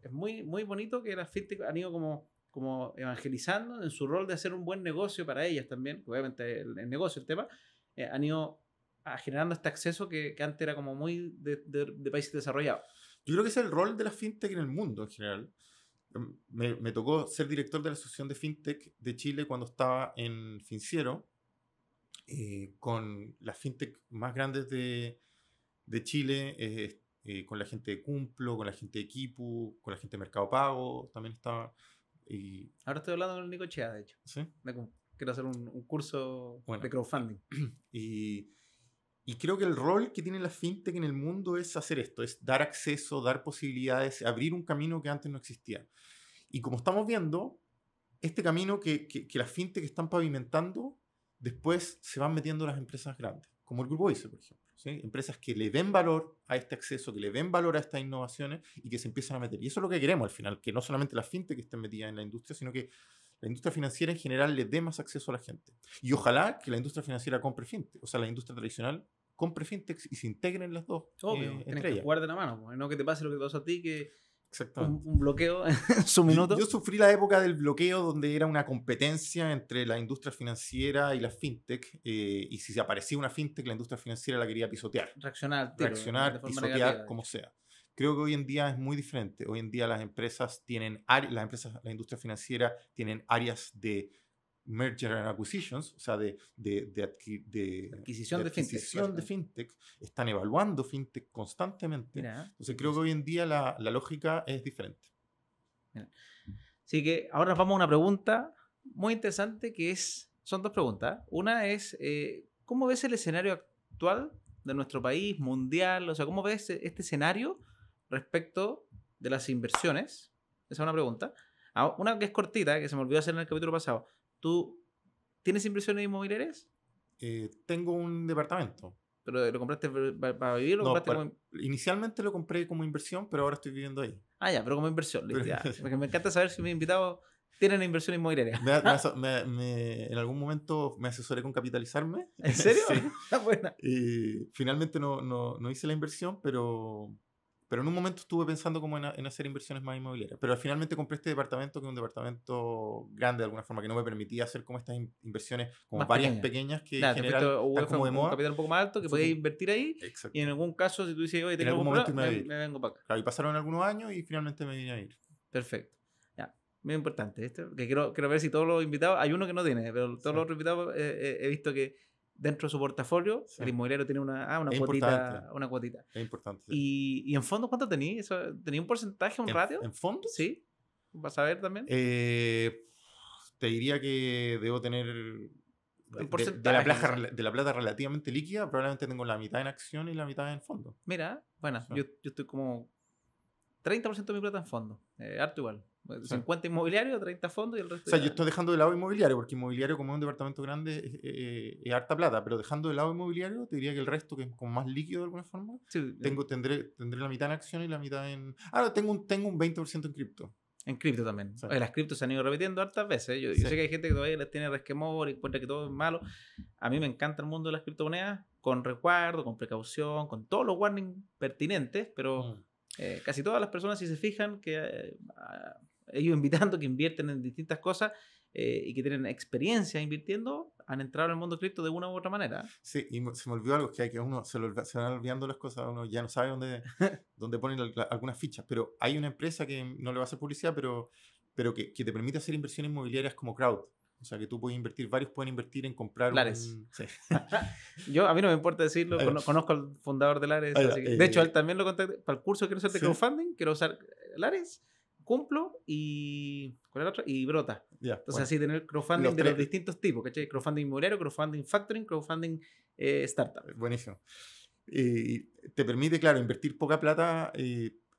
es, muy, muy bonito que las fintech han ido como, como evangelizando en su rol de hacer un buen negocio para ellas también, obviamente el, el negocio, el tema, han ido generando este acceso que, que, antes era como muy de, países desarrollados. Yo creo que es el rol de la fintech en el mundo en general. Em, me, tocó ser director de la Asociación de Fintech de Chile cuando estaba en Finciero, eh, con las fintech más grandes de, Chile, eh, eh, con la gente de Cumplo, con la gente de Equipo, con la gente de Mercado Pago, también estaba. Y... Ahora estoy hablando con Nico Chea, de hecho. ¿Sí? quiero hacer un, curso de crowdfunding. [CLEARS THROAT] Y y creo que el rol que tiene la fintech en el mundo es hacer esto, es dar acceso, dar posibilidades, abrir un camino que antes no existía. Y como estamos viendo, este camino que, que, que las fintech están pavimentando, después se van metiendo las empresas grandes, como el Grupo ICE, por ejemplo. Empresas que le den valor a este acceso, que le den valor a estas innovaciones y que se empiezan a meter. Y eso es lo que queremos al final, que no solamente las fintech estén metidas en la industria, sino que la industria financiera en general le dé más acceso a la gente. Y ojalá que la industria financiera compre fintech, o sea, la industria tradicional compre fintech y se integren las dos. Obvio, eh, que jugar la mano, no que te pase lo que te pasó a ti, que un, bloqueo [LAUGHS] en su minuto. Yo, sufrí la época del bloqueo donde era una competencia entre la industria financiera y la fintech, eh, y si se aparecía una fintech, la industria financiera la quería pisotear. Reaccionar, reaccionar, pisotear, como sea. Creo que hoy en día es muy diferente. Hoy en día las empresas tienen, las empresas, la industria financiera tienen áreas de merger and acquisitions, o sea, de, adquisición, de, fintech, están evaluando fintech constantemente. Entonces creo que hoy en día la, lógica es diferente. Así que ahora nos vamos a una pregunta muy interesante que es, son dos preguntas. Una es, eh, ¿cómo ves el escenario actual de nuestro país, mundial? O sea, ¿cómo ves este escenario respecto de las inversiones? Esa es una pregunta. Ah, una que es cortita, que se me olvidó hacer en el capítulo pasado. ¿Tú tienes inversiones inmobiliarias? Eh, tengo un departamento. ¿Pero lo compraste para vivir? Lo no, Inicialmente lo compré como inversión, pero ahora estoy viviendo ahí. Ah, ya, pero como inversión. [LAUGHS] porque me encanta saber si mis invitados tienen inversión inmobiliaria. [LAUGHS] en algún momento me asesoré con capitalizarme. ¿En serio? [LAUGHS] sí. Ah, buena. Y finalmente no, hice la inversión, pero pero en un momento estuve pensando como en, hacer inversiones más inmobiliarias. Pero finalmente compré este departamento, que es un departamento grande de alguna forma, que no me permitía hacer como estas inversiones, como varias pequeñas, que como de Un capital un poco más alto que podía invertir ahí. Y en algún caso, si tú dices, oye, tengo un momento me, vengo para acá. Claro, y pasaron algunos años y finalmente me vine a ir. Perfecto. Ya, muy importante esto, que quiero, ver si todos los invitados, hay uno que no tiene, pero todos los invitados eh, eh, he visto que dentro de su portafolio, el inmobiliario tiene una, ah, una, cuotita, una cuotita. Es importante. Y, en fondo cuánto tenéis? ¿Tenéis un porcentaje, un ratio? ¿En fondo? Sí. ¿Vas a ver también? Eh, te diría que debo tener. De, la de, la plata, relativamente líquida, probablemente tengo la mitad en acción y la mitad en fondo. Mira, bueno, yo, estoy como 30% de mi plata en fondo. Eh, igual. 50 inmobiliarios, 30 fondos y el resto. O sea, yo estoy dejando de lado inmobiliario, porque inmobiliario, como es un departamento grande, es, harta plata, pero dejando de lado inmobiliario, te diría que el resto, que es como más líquido de alguna forma, tengo, eh. tendré, tendré la mitad en acción y la mitad en. Ah, tengo un, tengo un 20% en cripto. En cripto también. las criptos se han ido repitiendo hartas veces. Yo, sé que hay gente que todavía les tiene resquemor y cuenta que todo es malo. A mí me encanta el mundo de las criptomonedas, con recuerdo con precaución, con todos los warnings pertinentes, pero. Mm. Eh, casi todas las personas, si se fijan, que eh, ellos [LAUGHS] invitando que invierten en distintas cosas eh, y que tienen experiencia invirtiendo, han entrado al mundo cripto de una u otra manera. Sí, y se me olvidó algo, que hay que uno se, van olvidando las cosas, uno ya no sabe dónde, [LAUGHS] dónde ponen algunas fichas, pero hay una empresa que no le va a hacer publicidad, pero, pero que, que te permite hacer inversiones inmobiliarias como crowd. O sea, que tú puedes invertir, varios pueden invertir en comprar. Lares. [LAUGHS] Yo, a mí no me importa decirlo, conozco al fundador de Lares. Eh, de hecho, él también lo contacté. Para el curso quiero hacer de crowdfunding, quiero usar eh, Lares cumplo y. ¿Cuál era Y brota. Entonces, así tener crowdfunding de los distintos tipos, ¿cachai? Crowdfunding inmobiliario, crowdfunding factoring, crowdfunding eh, startup. Eh, buenísimo. y te permite, claro, invertir poca plata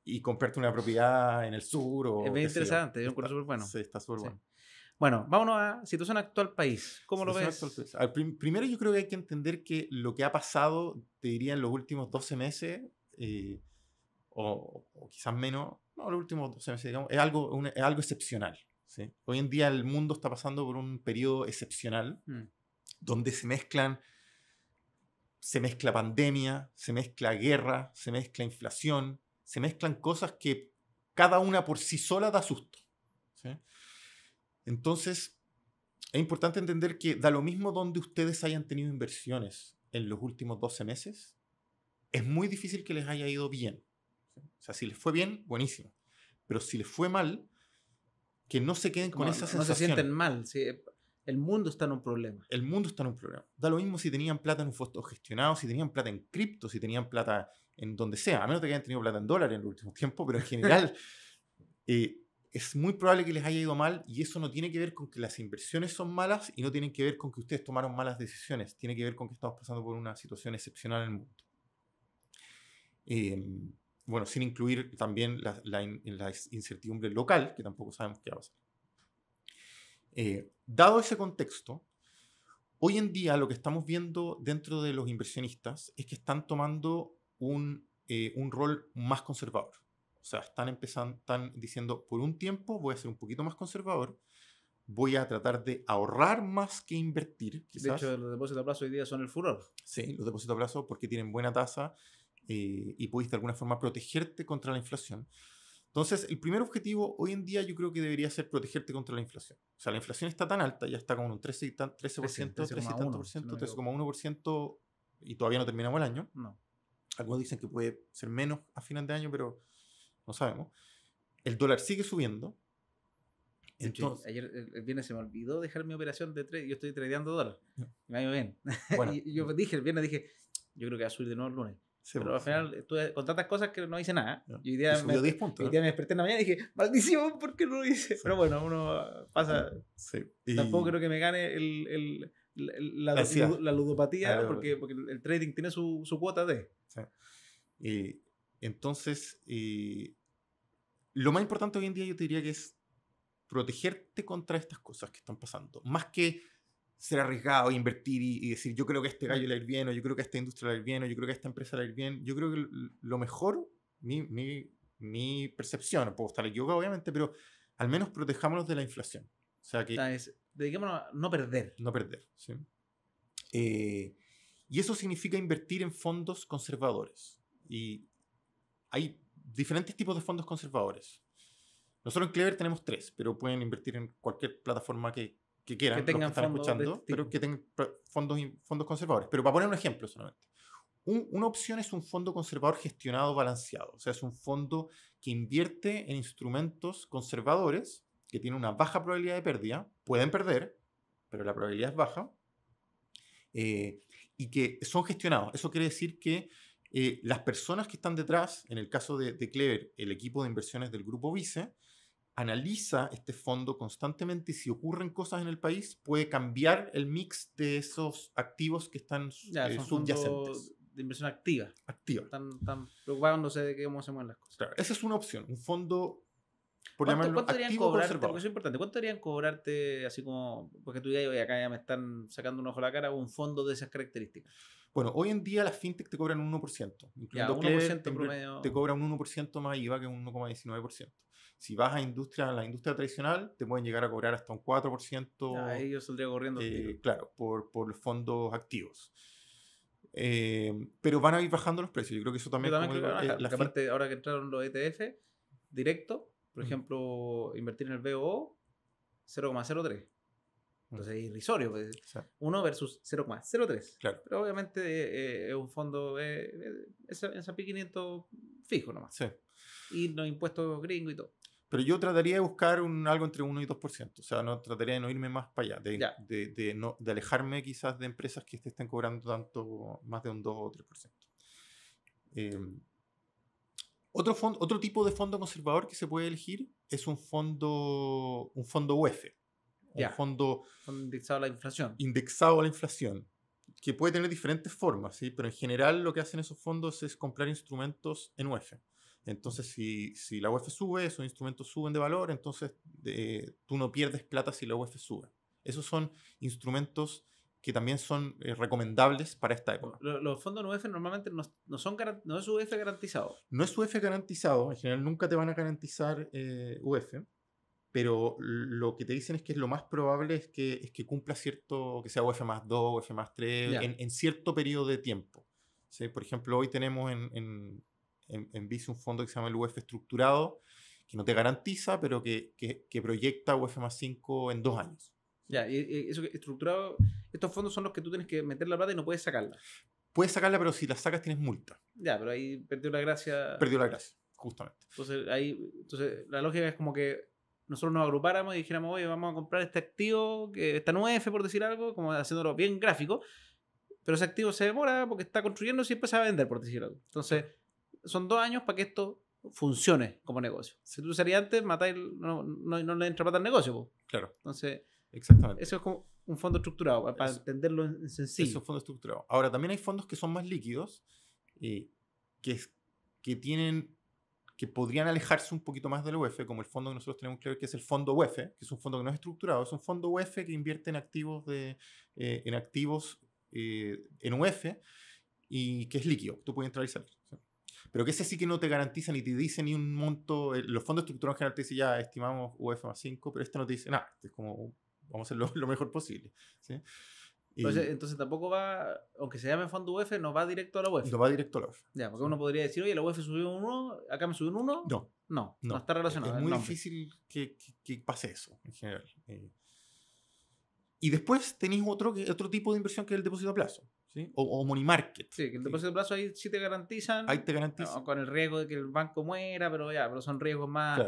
y comprarte una propiedad en el sur. O es muy interesante, es un curso súper bueno. Sí, está súper bueno. Bueno, vámonos a situación actual país. ¿Cómo lo ves? primero yo creo que hay que entender que lo que ha pasado, te diría, en los últimos 12 meses, eh, o, quizás menos, no, los últimos 12 meses, digamos, es algo, es algo excepcional. ¿sí? Hoy en día el mundo está pasando por un periodo excepcional mm. donde se mezclan, se mezcla pandemia, se mezcla guerra, se mezcla inflación, se mezclan cosas que cada una por sí sola da susto. ¿sí? Entonces, es importante entender que da lo mismo donde ustedes hayan tenido inversiones en los últimos 12 meses, es muy difícil que les haya ido bien. O sea, si les fue bien, buenísimo. Pero si les fue mal, que no se queden con esa sensación. se sienten mal. El mundo está en un problema. El mundo está en un problema. Da lo mismo si tenían plata en un fondo gestionado, si tenían plata en cripto, si tenían plata en donde sea. A menos que hayan tenido plata en dólares en el último tiempo, pero en [LAUGHS] general eh, es muy probable que les haya ido mal y eso no tiene que ver con que las inversiones son malas y no tiene que ver con que ustedes tomaron malas decisiones. Tiene que ver con que estamos pasando por una situación excepcional en el mundo. Eh, bueno, sin incluir también la, la, incertidumbre local, que tampoco sabemos qué va a pasar. Eh, dado ese contexto, hoy en día lo que estamos viendo dentro de los inversionistas es que están tomando un, eh, un rol más conservador. O sea, están, empezando, están diciendo, por un tiempo voy a ser un poquito más conservador, voy a tratar de ahorrar más que invertir. Quizás. De hecho, los depósitos a plazo hoy día son el furor. Sí, los depósitos a plazo porque tienen buena tasa eh, y pudiste de alguna forma protegerte contra la inflación. Entonces, el primer objetivo hoy en día yo creo que debería ser protegerte contra la inflación. O sea, la inflación está tan alta, ya está como un 13, 13%, 13%, 13,1% y todavía no terminamos el año. No. Algunos dicen que puede ser menos a final de año, pero no sabemos. El dólar sigue subiendo. Entonces, ayer el eh, eh, viernes se me olvidó dejar mi operación de trade. Yo estoy tradeando dólar. ha ido bien. [LAUGHS] yo dije el viernes, dije, yo creo que va a subir de nuevo el lunes pero al final tú estuve eh, con tantas cosas que no hice nada. Y hoy día, me, desperté en la mañana y dije, maldición, ¿por qué no lo hice? Pero bueno, uno pasa. Tampoco creo que me gane el, el, la, ludopatía, ah, porque, porque, el trading tiene su, su cuota de. Y entonces, lo más importante hoy en día yo te diría que es protegerte contra estas cosas que están pasando. Más que ser arriesgado, invertir y, decir, yo creo que este mm. gallo le va a ir bien, o yo creo que esta industria le va a ir bien, o yo creo que esta empresa le va a ir bien. Yo creo que lo mejor, mi, mi, mi percepción, puedo estar equivocado obviamente, pero al menos protejámonos de la inflación. O sea que... dediquémonos a no perder. No perder, sí. Eh, y eso significa invertir en fondos conservadores. Y hay diferentes tipos de fondos conservadores. Nosotros en Clever tenemos tres, pero pueden invertir en cualquier plataforma que que quieran, que tengan escuchando, pero que tengan fondos, fondos conservadores. Pero para poner un ejemplo solamente. una opción es un fondo conservador gestionado balanceado, o sea, es un fondo que invierte en instrumentos conservadores que tienen una baja probabilidad de pérdida, pueden perder, pero la probabilidad es baja, eh, y que son gestionados. Eso quiere decir que eh, las personas que están detrás, en el caso de, Clever, el equipo de inversiones del grupo Vice, analiza este fondo constantemente y si ocurren cosas en el país puede cambiar el mix de esos activos que están ya, eh, subyacentes. De inversión activa. Activa. Están, preocupándose de cómo se mueven las cosas. esa es una opción, un fondo... Por ¿Cuánto, ¿cuánto deberían cobrarte? Porque es importante. ¿Cuánto deberían cobrarte, así como, porque tú digas, acá ya me están sacando un ojo a la cara, un fondo de esas características? Bueno, hoy en día las fintech te cobran un 1%. Incluyendo Te cobran un 1% más IVA que un 1,19%. Si vas a industria, la industria tradicional, te pueden llegar a cobrar hasta un 4%. Ahí yo saldría corriendo. Eh, claro, por, fondos activos. Eh, pero van a ir bajando los precios. Yo creo que eso también... la aparte, ahora que entraron los ETF directo, por mm. ejemplo, invertir en el BOO, 0,03. Mm. Entonces es irrisorio. 1 pues, versus 0,03. Claro. Pero obviamente eh, es un fondo, eh, es S&P 500 fijo nomás. Sí. Y los impuestos gringos y todo. Pero yo trataría de buscar un, algo entre 1 y 2%. O sea, no trataría de no irme más para allá, de, de, no, de alejarme quizás de empresas que estén cobrando tanto más de un 2 o 3%. Eh, em, otro, otro tipo de fondo conservador que se puede elegir es un fondo, un fondo UEF. Un fondo indexado a la inflación. Indexado a la inflación, que puede tener diferentes formas, ¿sí? pero en general lo que hacen esos fondos es comprar instrumentos en UEF. Entonces, si, la UEF sube, esos instrumentos suben de valor, entonces eh, tú no pierdes plata si la UEF sube. Esos son instrumentos que también son eh, recomendables para esta época. Los, fondos en UEF normalmente no, son, no es UF garantizado. No es UF garantizado, en general nunca te van a garantizar eh, UF, pero lo que te dicen es que es lo más probable es que, es que cumpla cierto, que sea UF más 2, UF más 3, en, cierto periodo de tiempo. Por ejemplo, hoy tenemos en en, en un fondo que se llama el UF estructurado, que no te garantiza, pero que, que, proyecta UF más 5 en dos años. Ya, y eso estructurado, estos fondos son los que tú tienes que meter la plata y no puedes sacarla. Puedes sacarla, pero si la sacas tienes multa. Ya, pero ahí perdió la gracia. Perdió la gracia, justamente. Entonces, ahí, entonces la lógica es como que nosotros nos agrupáramos y dijéramos, oye, vamos a comprar este activo, que esta UF por decir algo, como haciéndolo bien gráfico, pero ese activo se demora porque está construyendo y después se va a vender, por decir algo. Entonces, son dos años para que esto funcione como negocio. Si tú salías antes, no, no, le entra para el negocio. Claro. Entonces, Exactamente. eso es como un fondo estructurado, para entenderlo en sencillo. Eso es fondo estructurado. Ahora, también hay fondos que son más líquidos, eh, que, que tienen que podrían alejarse un poquito más del UEF, como el fondo que nosotros tenemos claro que es el fondo UEF, que es un fondo que no es estructurado, es un fondo UEF que invierte en activos, de, eh, en, activos eh, en UEF y que es líquido, tú puedes entrar y salir. Pero que ese sí que no te garantiza ni te dice ni un monto. Eh, los fondos estructurales en general te dicen ya estimamos UF más 5, pero este no te dice nada. es como vamos a hacer lo, [LAUGHS] mejor posible. entonces, entonces, tampoco va, aunque se llame fondo UF, no va directo a la UF. No va directo a la UF. Ya, porque uno podría decir, oye, la UF subió un 1, acá me subió un 1. No. No, no, está relacionado. Es, muy difícil que, que, pase eso en general. Eh. y después tenéis otro, otro tipo de inversión que es el depósito a plazo. O, money market. Sí, que el depósito a plazo ahí sí te garantizan. Ahí te garantizan. Ah, con el riesgo de que el banco muera, pero ya, pero son riesgos más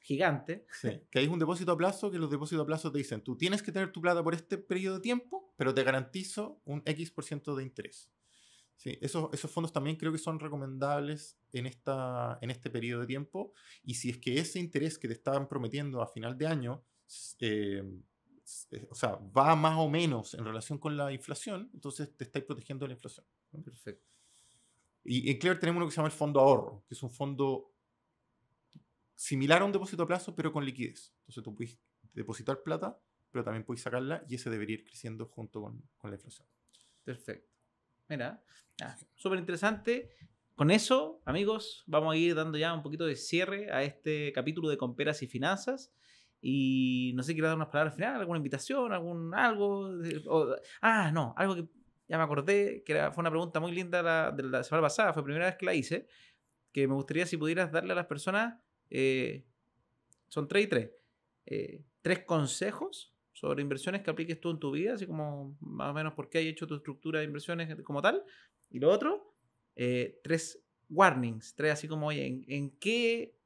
gigantes. Sí, que hay un depósito a plazo que los depósitos a plazo te dicen, tú tienes que tener tu plata por este periodo de tiempo, pero te garantizo un X por ciento de interés. Sí, esos, esos, fondos también creo que son recomendables en, esta, en este periodo de tiempo. Y si es que ese interés que te estaban prometiendo a final de año eh, eh, o sea, va más o menos en relación con la inflación, entonces te estáis protegiendo de la inflación. Perfecto. Y en Clear tenemos lo que se llama el fondo ahorro, que es un fondo similar a un depósito a plazo, pero con liquidez. Entonces tú puedes depositar plata, pero también puedes sacarla y ese debería ir creciendo junto con, la inflación. Perfecto. Mira, súper interesante. Con eso, amigos, vamos a ir dando ya un poquito de cierre a este capítulo de Comperas y Finanzas. Y no sé, quiero dar unas palabras al final, alguna invitación, algún algo. ah, no, algo que ya me acordé, que era, fue una pregunta muy linda la, de la semana pasada, fue la primera vez que la hice, que me gustaría si pudieras darle a las personas, eh, son tres y tres, eh, tres consejos sobre inversiones que apliques tú en tu vida, así como más o menos por qué hay hecho tu estructura de inversiones como tal. Y lo otro, eh, tres warnings, tres así como, oye, ¿en, en qué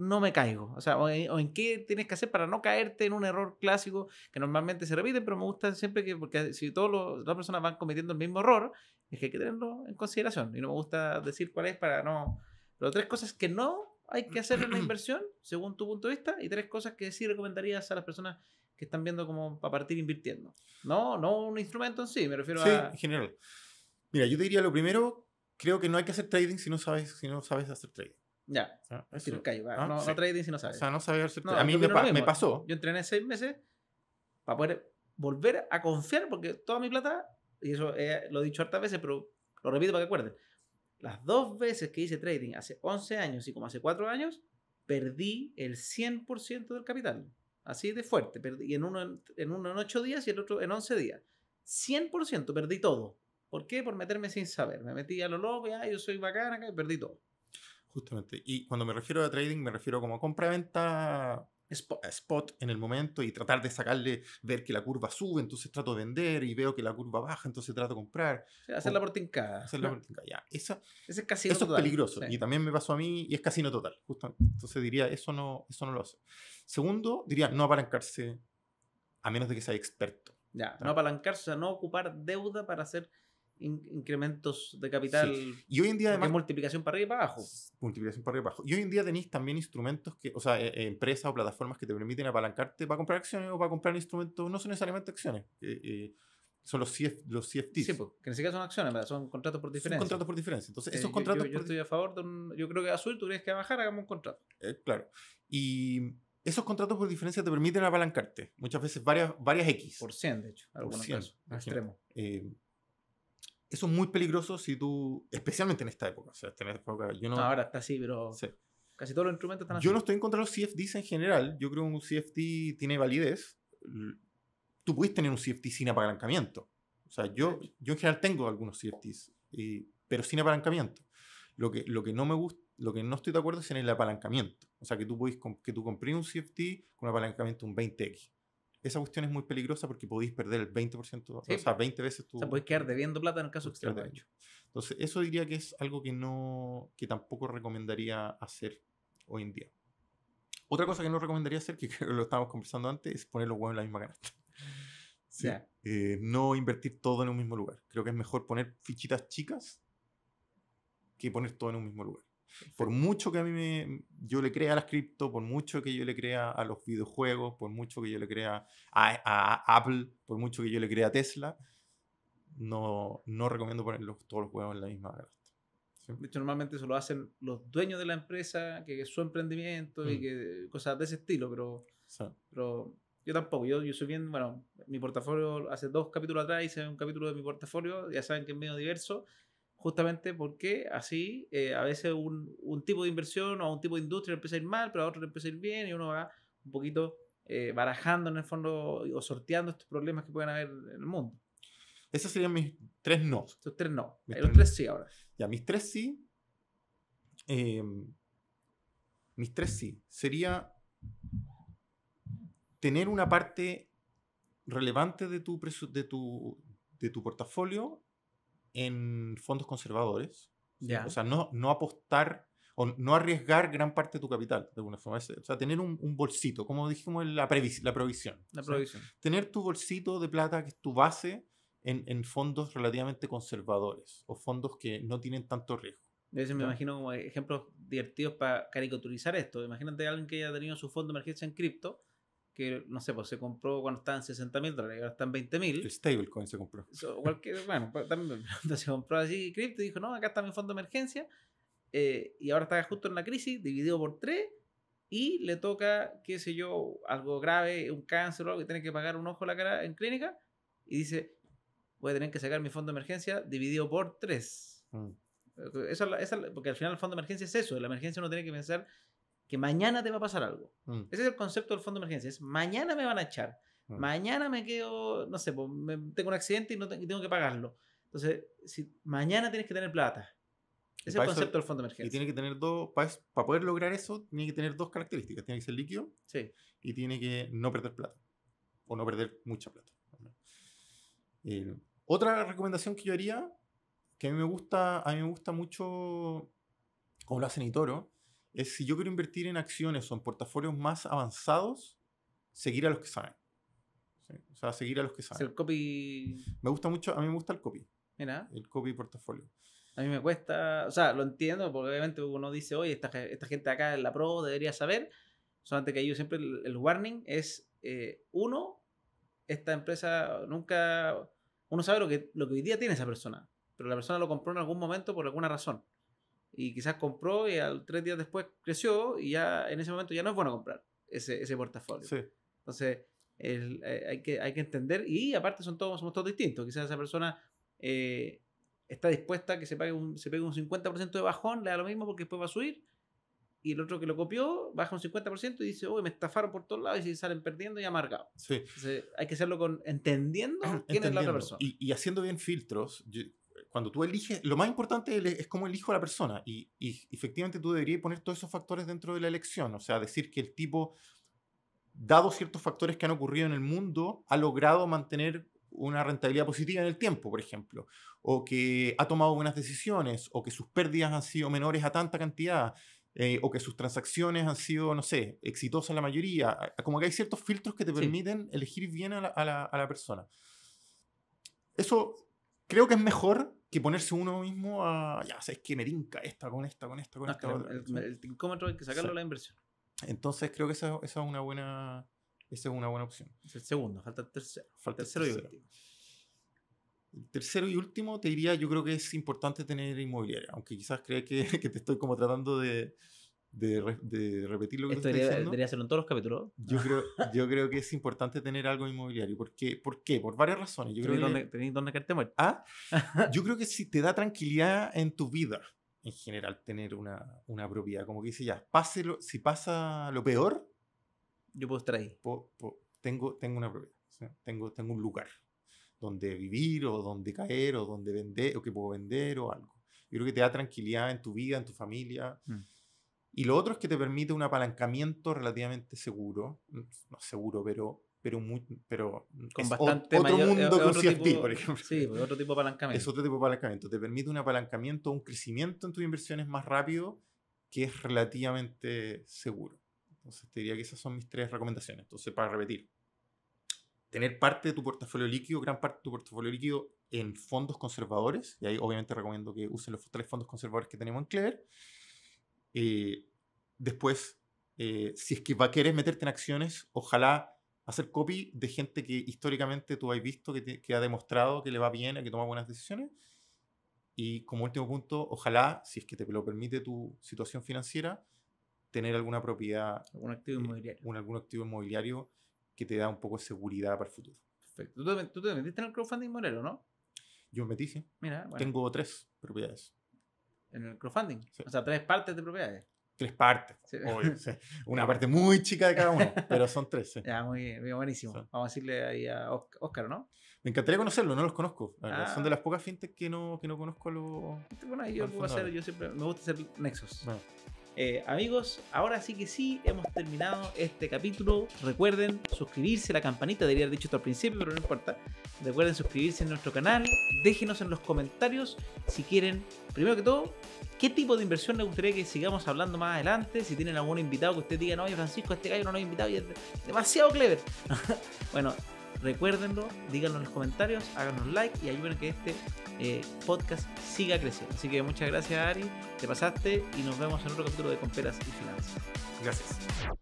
no me caigo? O sea, o en, qué tienes que hacer para no caerte en un error clásico que normalmente se repite, pero me gusta siempre que, porque si todas las personas van cometiendo el mismo error, es que hay que tenerlo en consideración. Y no me gusta decir cuál es para no... Pero tres cosas que no hay que hacer en la [CLEARS THROAT] inversión, según tu punto de vista, y tres cosas que sí recomendarías a las personas que están viendo como para partir invirtiendo. No, no un instrumento en sí, me refiero sí, a... en general. Mira, yo te diría lo primero, creo que no hay que hacer trading si no sabes, si no sabes hacer trading. Ya. no, trading si no sabes. O sea, no a mí me, pasó. Yo entrené seis meses para poder volver a confiar, porque toda mi plata, y eso eh, lo he dicho hartas veces, pero lo repito para que acuerden. Las dos veces que hice trading hace 11 años y como hace 4 años, perdí el 100% del capital. Así de fuerte. Perdí, y en uno, en uno en 8 días y el otro en 11 días. 100% perdí todo. ¿Por qué? Por meterme sin saber. Me metí a lo loco, yo soy bacana, y perdí todo. Justamente. Y cuando me refiero a trading, me refiero como a compra-venta spot, en el momento y tratar de sacarle, ver que la curva sube, entonces trato de vender y veo que la curva baja, entonces trato de comprar. hacer la portincada. Hacer la portincada, ya. Ese es eso es peligroso. Y también me pasó a mí y es casino total, justamente. Entonces diría, eso no, eso no lo hace. Segundo, diría, no apalancarse a menos de que sea experto. Ya, no apalancarse, o sea, no ocupar deuda para hacer incrementos de capital. Y hoy en día además... multiplicación para arriba y para abajo. Multiplicación para arriba y para abajo. Y hoy en día tenéis también instrumentos que, o sea, eh, eh, empresas o plataformas que te permiten apalancarte para comprar acciones o para comprar instrumentos, no son necesariamente acciones. Eh, son los, los CFTs. Sí, pues, que ni siquiera son acciones, ¿verdad? son contratos por diferencia. Son contratos por diferencia. Entonces, esos contratos. Yo, estoy a favor de un. Yo creo que azul, tú tienes que bajar, hagamos un contrato. claro. Y esos contratos por diferencia te permiten apalancarte. Muchas veces varias, varias X. Por 100, de hecho, en algunos casos. Extremo eso es muy peligroso si tú, especialmente en esta época, o sea, en esta época, yo no... ahora está así, pero casi todos los instrumentos están así. Yo no estoy en contra de los CFDs en general, yo creo que un CFD tiene validez. Tú puedes tener un CFD sin apalancamiento. O sea, yo, yo en general tengo algunos CFDs, eh, pero sin apalancamiento. Lo que, lo que no me gusta, lo que no estoy de acuerdo es en el apalancamiento. O sea, que tú, puedes, que tú compres un CFD con un apalancamiento un 20X esa cuestión es muy peligrosa porque podéis perder el 20%, o sea, 20 veces tu... O podéis quedar debiendo plata en el caso extremo. De Entonces, eso diría que es algo que no, que tampoco recomendaría hacer hoy en día. Otra cosa que no recomendaría hacer, que [LAUGHS] creo que lo estábamos conversando antes, es poner los huevos en la misma canasta. [LAUGHS] Eh, no invertir todo en un mismo lugar. Creo que es mejor poner fichitas chicas que poner todo en un mismo lugar. Por mucho que a mí yo le crea a las cripto, por mucho que yo le crea a los videojuegos, por mucho que yo le crea a, Apple, por mucho que yo le crea a Tesla, no, no recomiendo poner todos los juegos en la misma canasta. De hecho, normalmente eso lo hacen los dueños de la empresa, que, es su emprendimiento y mm. que cosas de ese estilo, pero, pero yo tampoco. Yo, yo soy bien, bueno, mi portafolio, hace dos capítulos atrás hice un capítulo de mi portafolio, ya saben que es medio diverso justamente porque así eh, a veces un, un, tipo de inversión o un tipo de industria empieza a ir mal, pero a otro empieza a ir bien y uno va un poquito eh, barajando en el fondo o sorteando estos problemas que pueden haber en el mundo. Esos serían mis tres no. esos tres no. Mis tres, sí ahora. Ya, mis tres sí. Em, mis tres sí. Sería tener una parte relevante de tu, de tu, de tu portafolio en fondos conservadores. O sea, no, no apostar o no arriesgar gran parte de tu capital, de alguna forma. O sea, tener un, bolsito, como dijimos, la, la provisión. La provisión. tener tu bolsito de plata, que es tu base, en, en, fondos relativamente conservadores o fondos que no tienen tanto riesgo. me imagino ejemplos divertidos para caricaturizar esto. Imagínate a alguien que haya tenido su fondo de emergencia en cripto no sé, pues se compró cuando están 60 mil dólares, ahora están en 20 mil. El stablecoin se compró. bueno, pues, también [LAUGHS] se compró así cripto y dijo, no, acá está mi fondo de emergencia. Eh, y ahora está justo en la crisis, dividido por tres y le toca, qué sé yo, algo grave, un cáncer o algo, y tiene que pagar un ojo a la cara en clínica, y dice, voy a tener que sacar mi fondo de emergencia dividido por tres. Mm. porque al final el fondo de emergencia es eso, la emergencia uno tiene que pensar que mañana te va a pasar algo. Mm. Ese es el concepto del fondo de emergencia, es mañana me van a echar, mm. mañana me quedo, no sé, pues, me, tengo un accidente y, no tengo que pagarlo. Entonces, si mañana tienes que tener plata. Ese es el concepto del fondo de emergencia. Y tiene que tener dos, para, poder lograr eso, tiene que tener dos características. Tiene que ser líquido sí. y tiene que no perder plata. O no perder mucha plata. Eh, otra recomendación que yo haría, que a mí me gusta, a mí me gusta mucho, como lo hace Nitoro, es si yo quiero invertir en acciones o en portafolios más avanzados, seguir a los que saben. O sea, seguir a los que saben. el copy... Me gusta mucho, a mí me gusta el copy. Mira. El copy portafolio. A mí me cuesta, o sea, lo entiendo, porque obviamente uno dice, oye, esta, esta gente acá en la pro debería saber, solamente que yo siempre el, warning es, eh, uno, esta empresa nunca, uno sabe lo que, lo que hoy día tiene esa persona, pero la persona lo compró en algún momento por alguna razón y quizás compró y al tres días después creció y ya en ese momento ya no es bueno comprar ese, ese portafolio. Entonces, el, eh, hay, que, hay que entender y aparte son todos, somos todos distintos. Quizás esa persona eh, está dispuesta a que se, pague un, se pegue un 50% de bajón, le da lo mismo porque después va a subir y el otro que lo copió baja un 50% y dice, uy, me estafaron por todos lados y se salen perdiendo y amargado Sí. Entonces, hay que hacerlo con entendiendo [CLEARS THROAT] quién es la otra persona. Y, haciendo bien filtros, cuando tú eliges, lo más importante es cómo elijo a la persona y, efectivamente tú deberías poner todos esos factores dentro de la elección, o sea, decir que el tipo, dado ciertos factores que han ocurrido en el mundo, ha logrado mantener una rentabilidad positiva en el tiempo, por ejemplo, o que ha tomado buenas decisiones, o que sus pérdidas han sido menores a tanta cantidad, eh, o que sus transacciones han sido, no sé, exitosas la mayoría. Como que hay ciertos filtros que te permiten elegir bien a la, a la persona. Eso creo que es mejor que ponerse uno mismo a, ya sabes que merinca esta, con esta, con esta, con esta. El, el, hay que sacarlo a la inversión. Entonces creo que esa, esa, es una buena, esa es una buena opción. Es el segundo, falta el tercero. Falta el tercero, y último. El tercero y último te diría, yo creo que es importante tener inmobiliaria, aunque quizás creas que [LAUGHS] te estoy como tratando de, de, repetir lo que Esto debería, diciendo, debería hacerlo en todos los capítulos. Yo creo, [LAUGHS] yo creo que es importante tener algo inmobiliario. ¿Por qué? ¿Por, qué? Por varias razones. Yo creo donde, muerto. ¿Ah? [LAUGHS] yo creo que si te da tranquilidad en tu vida, en general, tener una, una propiedad. Como que dice ya, pase si pasa lo peor... Yo puedo estar ahí. tengo, tengo una propiedad. Tengo, tengo un lugar donde vivir o donde caer o donde vender o que puedo vender o algo. Yo creo que te da tranquilidad en tu vida, en tu familia. Mm. Y lo otro es que te permite un apalancamiento relativamente seguro, mm, no seguro, pero pero, muy, pero mm, con bastante otro mayor, mundo eh, por ejemplo. Sí, pues, otro tipo de apalancamiento. Es otro tipo de apalancamiento. Te permite un apalancamiento, un crecimiento en tus inversiones más rápido que es relativamente seguro. Entonces te diría que esas son mis tres recomendaciones. Entonces, para repetir, tener parte de tu portafolio líquido, gran parte de tu portafolio líquido en fondos conservadores, y ahí obviamente recomiendo que usen los tres fondos conservadores que tenemos en Clever, eh, después, eh, si es que va a querer meterte en acciones, ojalá hacer copy de gente que históricamente tú has visto, que, ha demostrado que le va bien, que toma buenas decisiones. Y como último punto, ojalá, si es que te lo permite tu situación financiera, tener alguna propiedad. Algún activo eh, inmobiliario. algún activo inmobiliario que te da un poco de seguridad para el futuro. Perfecto. ¿Tú te, metiste en el crowdfunding inmobiliario, no? Yo me metí, sí. Mira, Tengo tres propiedades en el crowdfunding. O sea, tres partes de propiedades. Tres partes, [LAUGHS] Una parte muy chica de cada uno, pero son tres. Ya, muy buenísimo. Vamos a decirle ahí a Oscar, ¿no? Me encantaría conocerlo, no los conozco. Son de ah. las pocas fintech que no, no conozco a los. Bueno, yo, siempre me gusta hacer nexos. Bueno. Ah. Eh, amigos, ahora sí que sí, hemos terminado este capítulo. Recuerden suscribirse, a la campanita debería haber dicho esto al principio, pero no importa. Recuerden suscribirse a nuestro canal. Déjenos en los comentarios si quieren, primero que todo, qué tipo de inversión les gustaría que sigamos hablando más adelante. Si tienen algún invitado que ustedes digan, no, oye Francisco, este gallo no lo ha invitado y es demasiado clever. [LAUGHS] bueno, Recuérdenlo, díganlo en los comentarios, háganos like y ayuden a que este eh, podcast siga creciendo. Así que muchas gracias, Ari, te pasaste y nos vemos en otro capítulo de Comperas y Finanzas. Gracias.